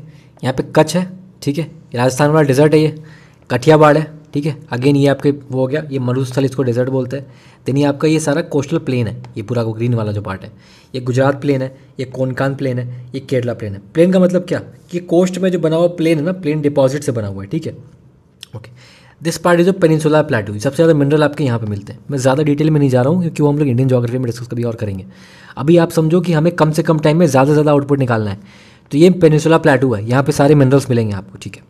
यहाँ पे कच्छ है ठीक है राजस्थान वाला डेजर्ट है ये कठियावाड़ है ठीक है अगेन ये आपके वो हो गया ये मरुस्थल इसको डेजर्ट बोलते हैं देन ये आपका ये सारा कोस्टल प्लेन है ये पूरा ग्रीन वाला जो पार्ट है ये गुजरात प्लेन है ये कोनकान प्लेन है ये केरला प्लेन है प्लेन का मतलब क्या कि कोस्ट में जो बना हुआ प्लेन है ना प्लेन डिपॉजिट से बना हुआ है ठीक है ओके दिस पार्ट इज जो पेनिनसुलर प्लेटू सबसे ज़्यादा मिनरल आपके यहाँ पे मिलते हैं मैं ज़्यादा डिटेल में नहीं जा रहा हूँ क्योंकि वो हम लोग इंडियन जोग्राफी में डिस्कस कभी और करेंगे अभी आप समझो कि हमें कम से कम टाइम में ज़्यादा से ज़्यादा आउटपुट निकालना है तो ये पेनिसुला प्लेटू है यहाँ पर सारे मिनरल्स मिलेंगे आपको ठीक है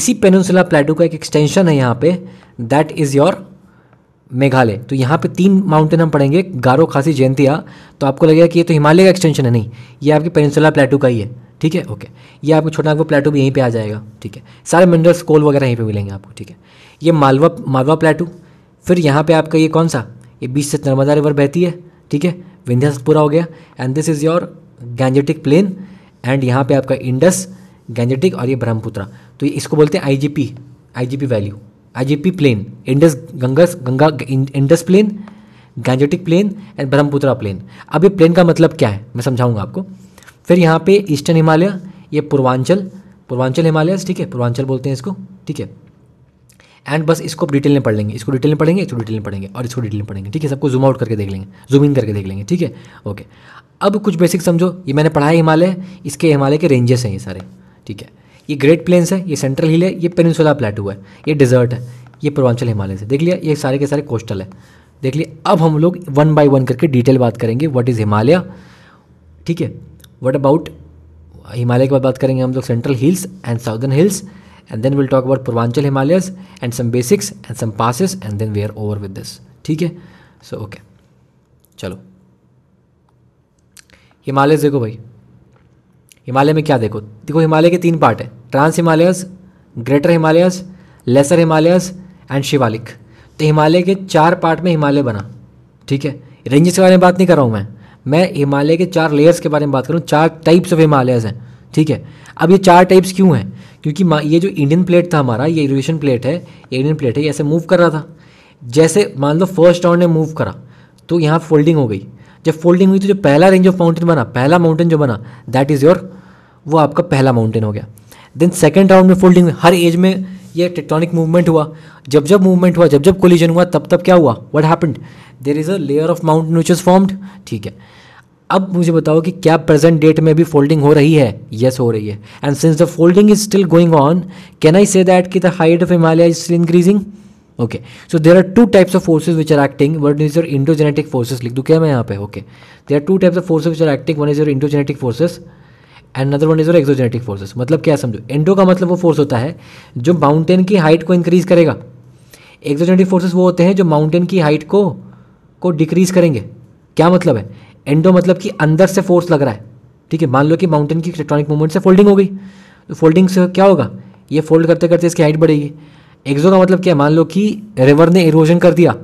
इसी पेनिसुला प्लेटू का एक एक्सटेंशन है यहाँ पे दैट इज़ योर मेघालय तो यहाँ पे तीन माउंटेन हम पढ़ेंगे गारो खासी जयंतिया तो आपको लगेगा कि ये तो हिमालय का एक्सटेंशन है नहीं ये आपके पेनिसुला प्लेटू का ही है ठीक है ओके ये आपको छोटा नागपुर प्लेटू भी यहीं पे आ जाएगा ठीक है सारे मिनरल्स कोल वगैरह यहीं पे मिलेंगे आपको ठीक है ये मालवा मालवा प्लेटू फिर यहाँ पे आपका ये कौन सा ये बीच से नर्मदा रिवर बहती है ठीक है विंध्यास पूरा हो गया and this is your Gangetic plain and यहाँ पे आपका इंडस गैंजेटिक और ये ब्रह्मपुत्रा तो ये इसको बोलते हैं IGP IGP valley IGP plain Indus Ganges Ganga Indus plain Gangetic plain and Brahmaputra plain अब ये प्लेन का मतलब क्या है मैं समझाऊंगा आपको फिर यहाँ पे ईस्टर्न हिमालय ये पूर्वांचल पूर्वांचल हिमालय ठीक है पूर्वांचल बोलते हैं इसको ठीक है एंड बस इसको डिटेल में पढ़ लेंगे इसको डिटेल में पढ़ेंगे इसको डिटेल में पढ़ेंगे और इसको डिटेल में पढ़ेंगे ठीक है सबको जूम आउट करके देख लेंगे जूम इन करके देख लेंगे ठीक है ओके अब कुछ बेसिक समझो ये मैंने पढ़ा है हिमालय इसके हिमालय के रेंजेस हैं ये सारे ठीक है ये ग्रेट प्लेन्स है ये सेंट्रल हिल है ये पेनिनसुला प्लेटू है ये डिजर्ट है ये पूर्वांचल हिमालय से देख लिया ये सारे के सारे कोस्टल है देख लिया अब हम लोग वन बाय वन करके डिटेल बात करेंगे व्हाट इज़ हिमालय ठीक है वट अबाउट हिमालय के बाद बात करेंगे हम लोग central hills and southern hills and then will talk about Purvanchal Himalayas and some basics and some passes and then we are over with this ठीक है सो ओके चलो हिमालय देखो भाई हिमालय में क्या देखो देखो हिमालय के तीन पार्ट है trans Himalayas greater Himalayas lesser Himalayas and Shivalik तो हिमालय के चार पार्ट में हिमालय बना ठीक है रेंजेस के बारे में बात नहीं कर रहा हूँ मैं मैं हिमालय के चार लेयर्स के बारे में बात करूँ चार टाइप्स ऑफ हिमालयस हैं ठीक है अब ये चार टाइप्स क्यों हैं क्योंकि ये जो इंडियन प्लेट था हमारा ये यूरेशियन प्लेट है इंडियन प्लेट है ये ऐसे मूव कर रहा था जैसे मान लो फर्स्ट राउंड ने मूव करा तो यहाँ फोल्डिंग हो गई जब फोल्डिंग हुई तो जो पहला रेंज ऑफ माउंटेन बना पहला माउंटेन जो बना दैट इज़ योर वो आपका पहला माउंटेन हो गया देन सेकेंड राउंड में फोल्डिंग हुई हर एज में ये टेक्टोनिक मूवमेंट हुआ जब जब मूवमेंट हुआ जब जब कोलिजन हुआ तब तब क्या हुआ what happened there is a layer of mountain which is formed ठीक है अब मुझे बताओ कि क्या प्रेजेंट डेट में भी फोल्डिंग हो रही है यस yes, हो रही है and since the folding is still going on can I say that कि the height of Himalaya is still increasing okay so there are two types of forces which are acting one is your endogenetic forces लिख दू क्या मैं यहाँ पे okay there are two types of forces which are acting one is your endogenetic forces and other one is your exogenetic forces मतलब क्या समझो Indo का मतलब वो फोर्स होता है जो माउंटेन की हाइट को इंक्रीज करेगा एक्सोजेनेटिक फोर्सेज वो होते हैं जो माउंटेन की हाइट को को डिक्रीज करेंगे क्या मतलब है एंडो मतलब कि अंदर से फोर्स लग रहा है ठीक है मान लो कि माउंटेन की इलेक्ट्रॉनिक मूवमेंट से फोल्डिंग हो गई तो फोल्डिंग से क्या होगा ये फोल्ड करते करते इसकी हाइट बढ़ेगी एक्जो का मतलब क्या है मान लो कि रिवर ने इरोजन कर दिया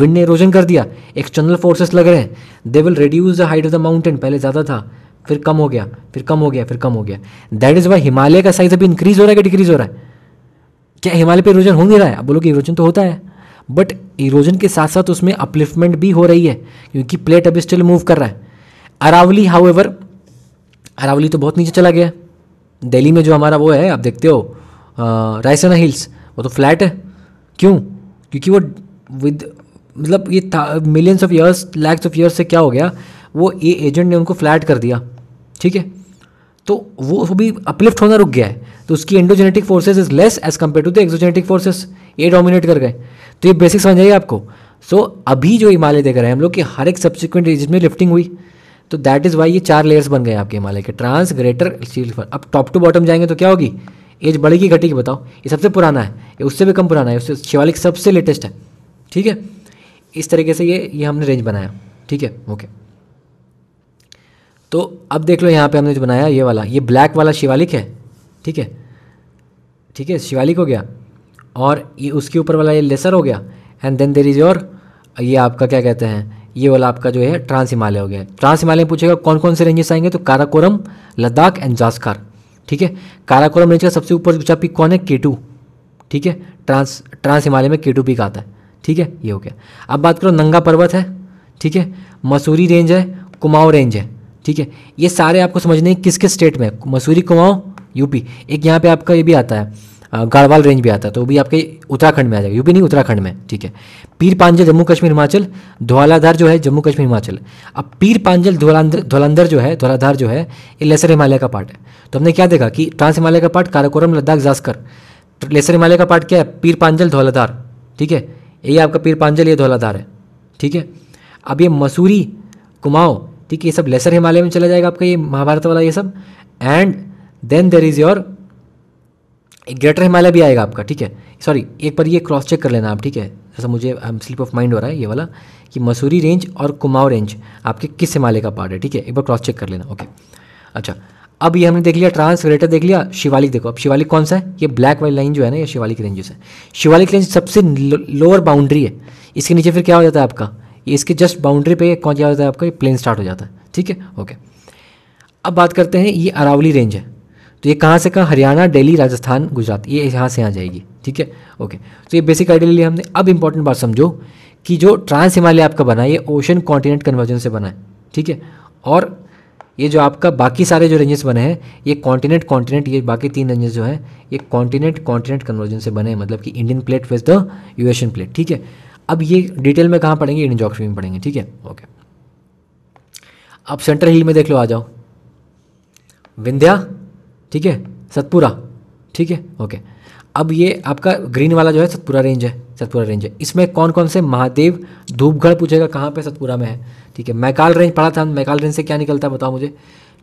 विंड ने इरोजन कर दिया एक्सटर्नल फोर्सेस लग रहे हैं they will reduce the height of the mountain पहले ज़्यादा था फिर कम हो गया फिर कम हो गया फिर कम हो गया दैट इज़ वाई हिमालय का साइज अभी इंक्रीज हो रहा है कि डिक्रीज हो रहा है क्या हिमालय पर इरोजन हो नहीं रहा है आप बोलो कि इरोजन तो होता है बट इरोजन के साथ साथ उसमें अपलिफ्टमेंट भी हो रही है क्योंकि प्लेट अभी स्टिल मूव कर रहा है अरावली हाउ अरावली तो बहुत नीचे चला गया दिल्ली में जो हमारा वो है आप देखते हो रायसना हिल्स वो तो फ्लैट है क्यों क्योंकि वो विद मतलब ये millions of years lakhs of years से क्या हो गया वो ये एजेंट ने उनको फ्लैट कर दिया ठीक है तो वो भी अपलिफ्ट होना रुक गया है तो उसकी endogenetic forces is less as compare to the exogenetic forces ये डोमिनेट कर गए तो ये बेसिक समझ आएगा आपको सो so, अभी जो हिमालय देख रहे हैं हम लोग कि हर एक सब्सिक्वेंट रीजन में लिफ्टिंग हुई तो दैट इज़ वाई ये चार लेयर्स बन गए आपके हिमालय के ट्रांस ग्रेटर सील्फर अब टॉप टू बॉटम जाएंगे तो क्या होगी एज बढ़ेगी घटेगी बताओ ये सबसे पुराना है ये उससे भी कम पुराना है उससे शिवालिक सबसे लेटेस्ट है ठीक है इस तरीके से ये ये हमने रेंज बनाया ठीक है ओके तो अब देख लो यहाँ पे हमने जो बनाया ये वाला ये ब्लैक वाला शिवालिक है ठीक है ठीक है शिवालिक हो गया और ये उसके ऊपर वाला ये लेसर हो गया and then there is your ये आपका क्या कहते हैं ये वाला आपका जो है ट्रांस हिमालय हो गया ट्रांस हिमालय पूछेगा कौन कौन से रेंजेस आएंगे तो काराकोरम लद्दाख एंड जास्कर ठीक है काराकोरम रेंज का सबसे ऊपर ऊंचा पीक कौन है के ठीक है ट्रांस ट्रांस हिमालय में के पीक आता है ठीक है ये हो गया अब बात करो नंगा पर्वत है ठीक है मसूरी रेंज है कुमाऊँ रेंज है ठीक है ये सारे आपको समझने किस किस स्टेट में मसूरी कुमाऊँ यूपी एक यहाँ पे आपका ये भी आता है गढ़वाल रेंज भी आता है तो वो भी आपके उत्तराखंड में आ जाएगा यूपी नहीं उत्तराखंड में ठीक है पीर पांजल जम्मू कश्मीर हिमाचल धौलाधार जो है जम्मू कश्मीर हिमाचल अब पीर पांजल धौलांधर जो है धौलाधार जो है ये लेसर हिमालय का पार्ट है तो हमने क्या देखा कि ट्रांस हिमालय का पार्ट काराकोरम लद्दाख जास्कर तो लेसर हिमालय का पार्ट क्या है पीर पांजल धौलाधार ठीक है ये आपका पीर पांजल ये धौलाधार है ठीक है अब ये मसूरी कुमाऊँ ठीक है ये सब लेसर हिमालय में चला जाएगा आपका ये महाभारत वाला ये सब and then there is your एक ग्रेटर हिमालय भी आएगा आपका ठीक है सॉरी एक बार ये क्रॉस चेक कर लेना आप ठीक है जैसा मुझे स्लिप ऑफ माइंड हो रहा है ये वाला कि मसूरी रेंज और कुमाऊ रेंज आपके किस हिमालय का पार्ट है ठीक है एक बार क्रॉस चेक कर लेना ओके अच्छा अब ये हमने देख लिया ट्रांस ग्रेटर देख लिया शिवालिक देखो अब शिवालिक कौन सा है ये ब्लैक वाइट लाइन जो है ना ये शिवालिक रेंजेस है शिवालिक रेंज सबसे लोअर बाउंड्री है इसके नीचे फिर क्या हो जाता है आपका इसके जस्ट बाउंड्री पे कौन क्या हो जाता है आपका ये प्लेन स्टार्ट हो जाता है ठीक है ओके अब बात करते हैं ये अरावली रेंज है तो ये कहाँ से कहाँ हरियाणा दिल्ली राजस्थान गुजरात ये यहाँ से यहाँ जाएगी ठीक है ओके तो ये बेसिक आइडिया लिया हमने अब इंपॉर्टेंट बात समझो कि जो ट्रांस हिमालय आपका बना है ये ओशन कॉन्टिनेंट कन्वर्जन से बना है ठीक है और ये जो आपका बाकी सारे जो रेंजेस बने हैं ये कॉन्टिनेंट कॉन्टिनेंट ये बाकी तीन रेंजेस जो हैं ये कॉन्टिनेंट कॉन्टिनेंट कन्वर्जन से बने हैं मतलब कि Indian plate with the Eurasian plate ठीक है अब ये डिटेल में कहाँ पढ़ेंगे इंडियन जोग्राफी में पढ़ेंगे ठीक है ओके अब सेंट्रल हिल में देख लो आ जाओ विंध्या ठीक है सतपुरा ठीक है ओके अब ये आपका ग्रीन वाला जो है सतपुरा रेंज है सतपुरा रेंज है इसमें कौन कौन से महादेव धूपगढ़ पूछेगा कहाँ पे सतपुरा में है ठीक है मैकाल रेंज पढ़ा था मैकाल रेंज से क्या निकलता है बताओ मुझे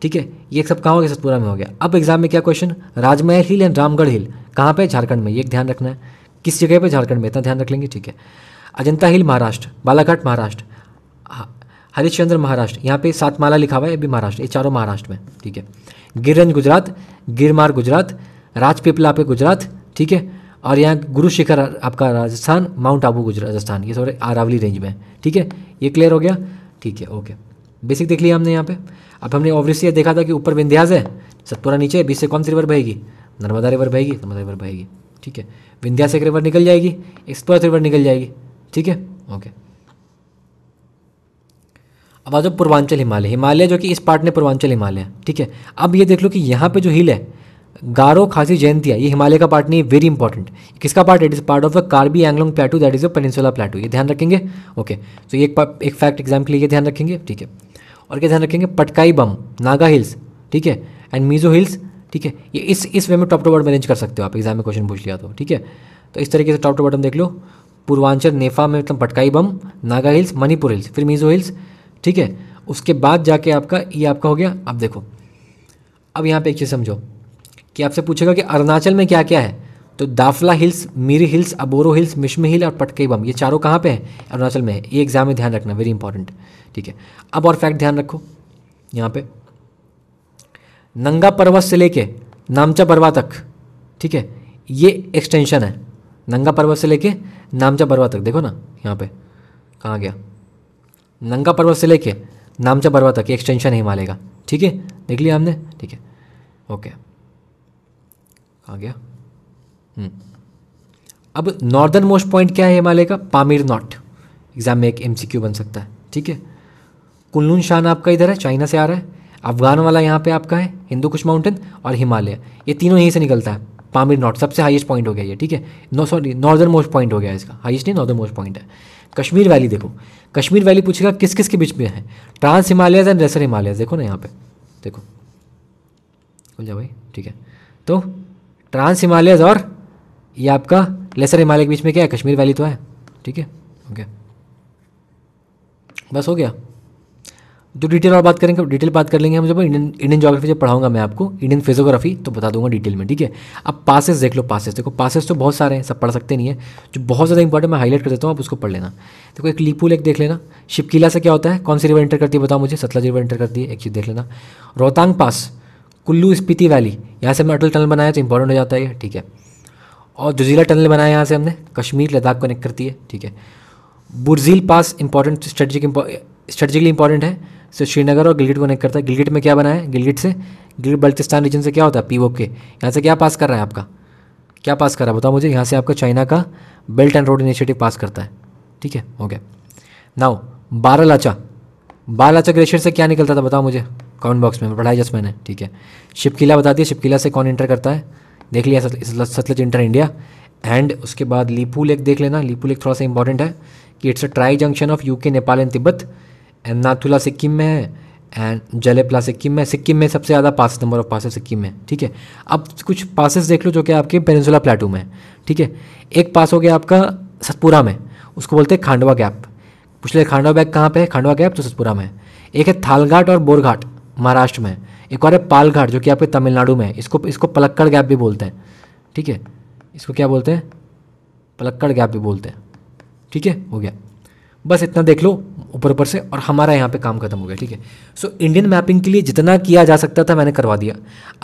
ठीक है ये सब कहाँ हो गया सतपुरा में हो गया अब एग्जाम में क्या क्वेश्चन राजमहल हिल एंड रामगढ़ हिल कहाँ पे झारखंड में ये ध्यान रखना है किस जगह पे झारखंड में इतना ध्यान रख लेंगे ठीक है अजंता हिल महाराष्ट्र बालाघाट महाराष्ट्र हरिश्चंद्र महाराष्ट्र यहाँ पे माला लिखा हुआ है ये भी महाराष्ट्र ये चारों महाराष्ट्र में ठीक है गिरंज गुजरात गिरमार गुजरात राजपिपला आपके गुजरात ठीक है और यहाँ गुरु शिखर आपका राजस्थान माउंट आबू गुजरात राजस्थान ये सारे अरावली रेंज में है ठीक है ये क्लियर हो गया ठीक है ओके बेसिक देख लिया हमने यहाँ पे अब हमने ऑब्वियसली ये देखा था कि ऊपर विंध्यास है सतपुरा नीचे बीस बीच से कौन सी रिवर बहेगी नर्मदा रिवर बहेगी नर्मदा रिवर बहेगी ठीक है विंध्यास एक रिवर निकल जाएगी एक्सपोर्ट रिवर निकल जाएगी ठीक है ओके अब आ जाओ पूर्वांचल हिमालय हिमालय जो कि इस पार्ट ने पूर्वांचल हिमालय ठीक है अब ये देख लो कि यहाँ पे जो हिल है गारो खासी जयंतिया ये हिमालय का पार्ट नहीं है वेरी इंपॉर्टेंट किसका part it is part of the Karbi Anglong plateau that is a peninsula plateau ये ध्यान रखेंगे ओके तो ये एक एक फैक्ट एग्जाम के लिए ध्यान रखेंगे ठीक है और क्या ध्यान रखेंगे पटकाई बम नागा हिल्स ठीक है एंड मीजो हिल्स ठीक है ये इस इस वे में टॉप टू बॉटम मैनेज कर सकते हो आप एग्जाम में क्वेश्चन पूछ लिया तो ठीक है तो इस तरीके से टॉप टू बॉटम देख लो पूर्वांचल नेफा में मतलब पटकाई बम नागा हिल्स मणिपुर हिल्स फिर मीजो हिल्स ठीक है उसके बाद जाके आपका ये आपका हो गया अब देखो अब यहाँ पे एक चीज़ समझो कि आपसे पूछेगा कि अरुणाचल में क्या क्या है तो Dafla hills Miri hills Abor hills Mishmi hill और पटकई बम ये चारों कहाँ पे हैं अरुणाचल में है ये एग्ज़ाम में ध्यान रखना वेरी इंपॉर्टेंट ठीक है अब और फैक्ट ध्यान रखो यहाँ पे नंगा पर्वत से लेके नामचा बरवा तक ठीक है ये एक्सटेंशन है नंगा पर्वत से लेके नामचा बरवा तक देखो ना यहाँ पे कहाँ गया नंगा पर्वत से लेके नामचा पर्वत तक एक्सटेंशन है हिमालय का ठीक है देख लिया हमने ठीक है ओके आ गया हम्म। अब नॉर्दर्न मोस्ट पॉइंट क्या है हिमालय का पामिर नॉट एग्जाम में एक एम बन सकता है ठीक है कुल्लून शान आपका इधर है चाइना से आ रहा है अफगान वाला यहाँ पे आपका है हिंदू कुश माउंटेन और हिमालय ये तीनों यहीं से निकलता है पामिर नॉर्थ सबसे हाईएस्ट पॉइंट हो गया ये ठीक है no sorry northernmost point हो गया इसका हाईएस्ट नहीं नॉर्दर्न मोस्ट पॉइंट है कश्मीर वैली देखो कश्मीर वैली पूछेगा किस किस के बीच में है trans Himalayas and lesser Himalayas देखो ना यहाँ पे देखो खुल जाओ भाई ठीक है तो ट्रांस हिमालयज और ये आपका लेसर हिमालय के बीच में क्या है कश्मीर वैली तो है ठीक है ओके बस हो गया जो डिटेल और बात करेंगे डिटेल बात कर लेंगे हम जब इंडियन इंडियन जोग्राफी जब पढ़ाऊंगा मैं आपको इंडियन फिजोग्राफी तो बता दूंगा डिटेल में ठीक है अब पासेस देख लो पासेस देखो पासेस तो बहुत सारे हैं सब पढ़ सकते नहीं है जो बहुत ज़्यादा इंपॉर्टेंट मैं हाईलाइट कर देता हूँ आप उसको पढ़ लेना देखो एक लीपू लेक देख लेना शिपकिला से क्या होता है कौन सी रिवर एंटर करती है बताओ मुझे सतलज रिवर एंटर करती है एक चीज़ देख लेना रोहतांग पास कुल्लू स्पीति वैली यहाँ से हमने अटल टनल बनाया तो इंपॉर्टेंट हो जाता है ठीक है और जुजीला टनल बनाया यहाँ से हमने कश्मीर लद्दाख कनेक्ट करती है ठीक है Burzil pass important strategic strategically important है सो श्रीनगर और गिलगिट कनेक्ट करता है गिलगिट में क्या बना है गिलगिट से गिलगिट बल्तिस्तान रीजन से क्या होता है पी के यहाँ से क्या पास कर रहा है आपका क्या पास कर रहा है बताओ मुझे यहाँ से आपका चाइना का belt and road initiative pass करता है ठीक है okay now Baralacha Lacha Lacha glacier से क्या निकलता था बताओ मुझे कमेंट बॉक्स में पढ़ाई जस्ट मैंने ठीक है शिपकिला बता दिया शिपकिला से कौन इंटर करता है देख लिया सतलज इंटर इंडिया एंड उसके बाद लीपू लेक देख लेना लीपू लेक थोड़ा सा इंपॉर्टेंट है कि it's a tri junction of UK Nepal and Tibet and Nathula Sikkim में है एंड जलेपला सिक्किम में सिक्किम में सबसे ज़्यादा pass number of passes Sikkim में ठीक है अब कुछ पासेस देख लो जो कि आपके पेनसुला प्लेटू में है ठीक है एक पास हो गया आपका सतपुरा में उसको बोलते हैं खांडवा गैप पिछले खांडवा गैप कहाँ पे है खांडवा गैप तो सतपुरा में एक है थालघाट और बोरघाट महाराष्ट्र में एक और है पालघाट जो कि आपके तमिलनाडु में है इसको इसको पलक्कड़ गैप भी बोलते हैं ठीक है इसको क्या बोलते हैं पलक्कड़ गैप भी बोलते हैं ठीक है हो गया बस इतना देख लो ऊपर ऊपर से और हमारा यहाँ पे काम खत्म हो गया ठीक है सो इंडियन मैपिंग के लिए जितना किया जा सकता था मैंने करवा दिया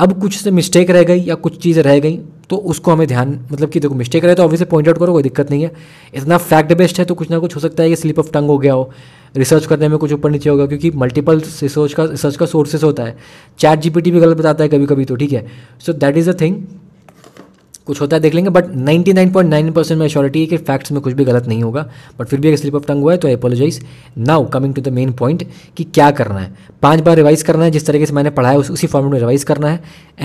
अब कुछ से मिस्टेक रह गई या कुछ चीज़ रह गई तो उसको हमें ध्यान मतलब कि देखो मिस्टेक रहे तो ऑब्वियसली पॉइंट आउट करो कोई दिक्कत नहीं है इतना फैक्ट बेस्ड है तो कुछ ना कुछ हो सकता है कि स्लिप ऑफ टंग हो गया हो रिसर्च करने में कुछ ऊपर नीचे होगा क्योंकि मल्टीपल रिसर्च का रिसर्च का सोर्सेस होता है चैट जीपीटी भी गलत बताता है कभी कभी तो ठीक है so that is a thing कुछ होता है देख लेंगे बट 99.9 परसेंट में श्योरिटी है कि फैक्ट्स में कुछ भी गलत नहीं होगा बट फिर भी अगर स्लिप ऑफ टंग हुआ है तो apologize now coming to the main point कि क्या करना है पांच बार रिवाइज करना है जिस तरीके से मैंने पढ़ा है उस, उसी फॉर्मेट में रिवाइज करना है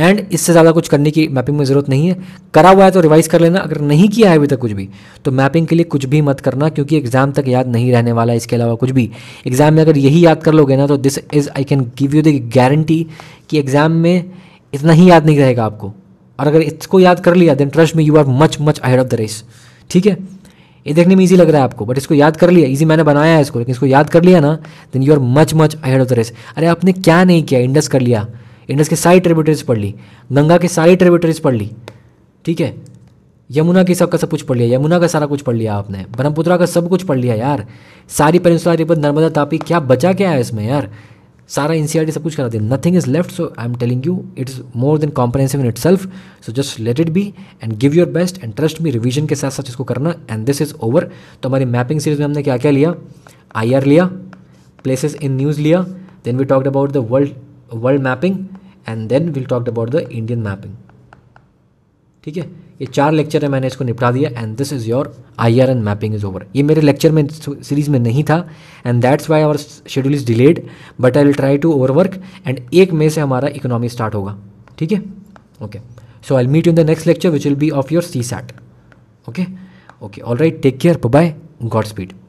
एंड इससे ज़्यादा कुछ करने की मैपिंग में ज़रूरत नहीं है करा हुआ है तो रिवाइज कर लेना अगर नहीं किया है अभी तक कुछ भी तो मैपिंग के लिए कुछ भी मत करना क्योंकि एग्जाम तक याद नहीं रहने वाला है इसके अलावा कुछ भी एग्जाम में अगर यही याद कर लोगे ना तो this is I can give you the guarantee कि एग्ज़ाम में इतना ही याद नहीं रहेगा आपको और अगर इसको याद कर लिया then trust me you are much much ahead of the race ठीक है ये देखने में ईजी लग रहा है आपको बट इसको याद कर लिया ईजी मैंने बनाया है इसको लेकिन इसको याद कर लिया ना then you are much much ahead of the race अरे आपने क्या नहीं किया इंडस कर लिया इंडस के सारी ट्रिब्यूटरीज पढ़ ली गंगा के सारी ट्रिब्यूटरीज पढ़ ली ठीक है यमुना की सब का सब कुछ पढ़ लिया यमुना का सारा कुछ पढ़ लिया आपने ब्रह्मपुत्रा का सब कुछ पढ़ लिया यार सारी परिस्थिति नर्मदा तापी क्या बचा क्या है इसमें यार सारा एन e सब कुछ करा दिया nothing is left so I am telling you it is more than comprehensive in itself so just let it be and give your best and trust me revision के साथ साथ इसको करना and this is over तो हमारी mapping series में हमने क्या क्या लिया आई लिया प्लेसेस इन न्यूज़ लिया then we talked about the world world mapping and then we talked about the Indian mapping ठीक है ये चार लेक्चर है मैंने इसको निपटा दिया and this is your I R and mapping is over ये मेरे लेक्चर में सीरीज़ में नहीं था and that's why our schedule is delayed but I will try to over work and एक मे से हमारा इकोनॉमी स्टार्ट होगा ठीक है okay so I meet in the next lecture which will be of your C SAT okay okay all right take care bye God speed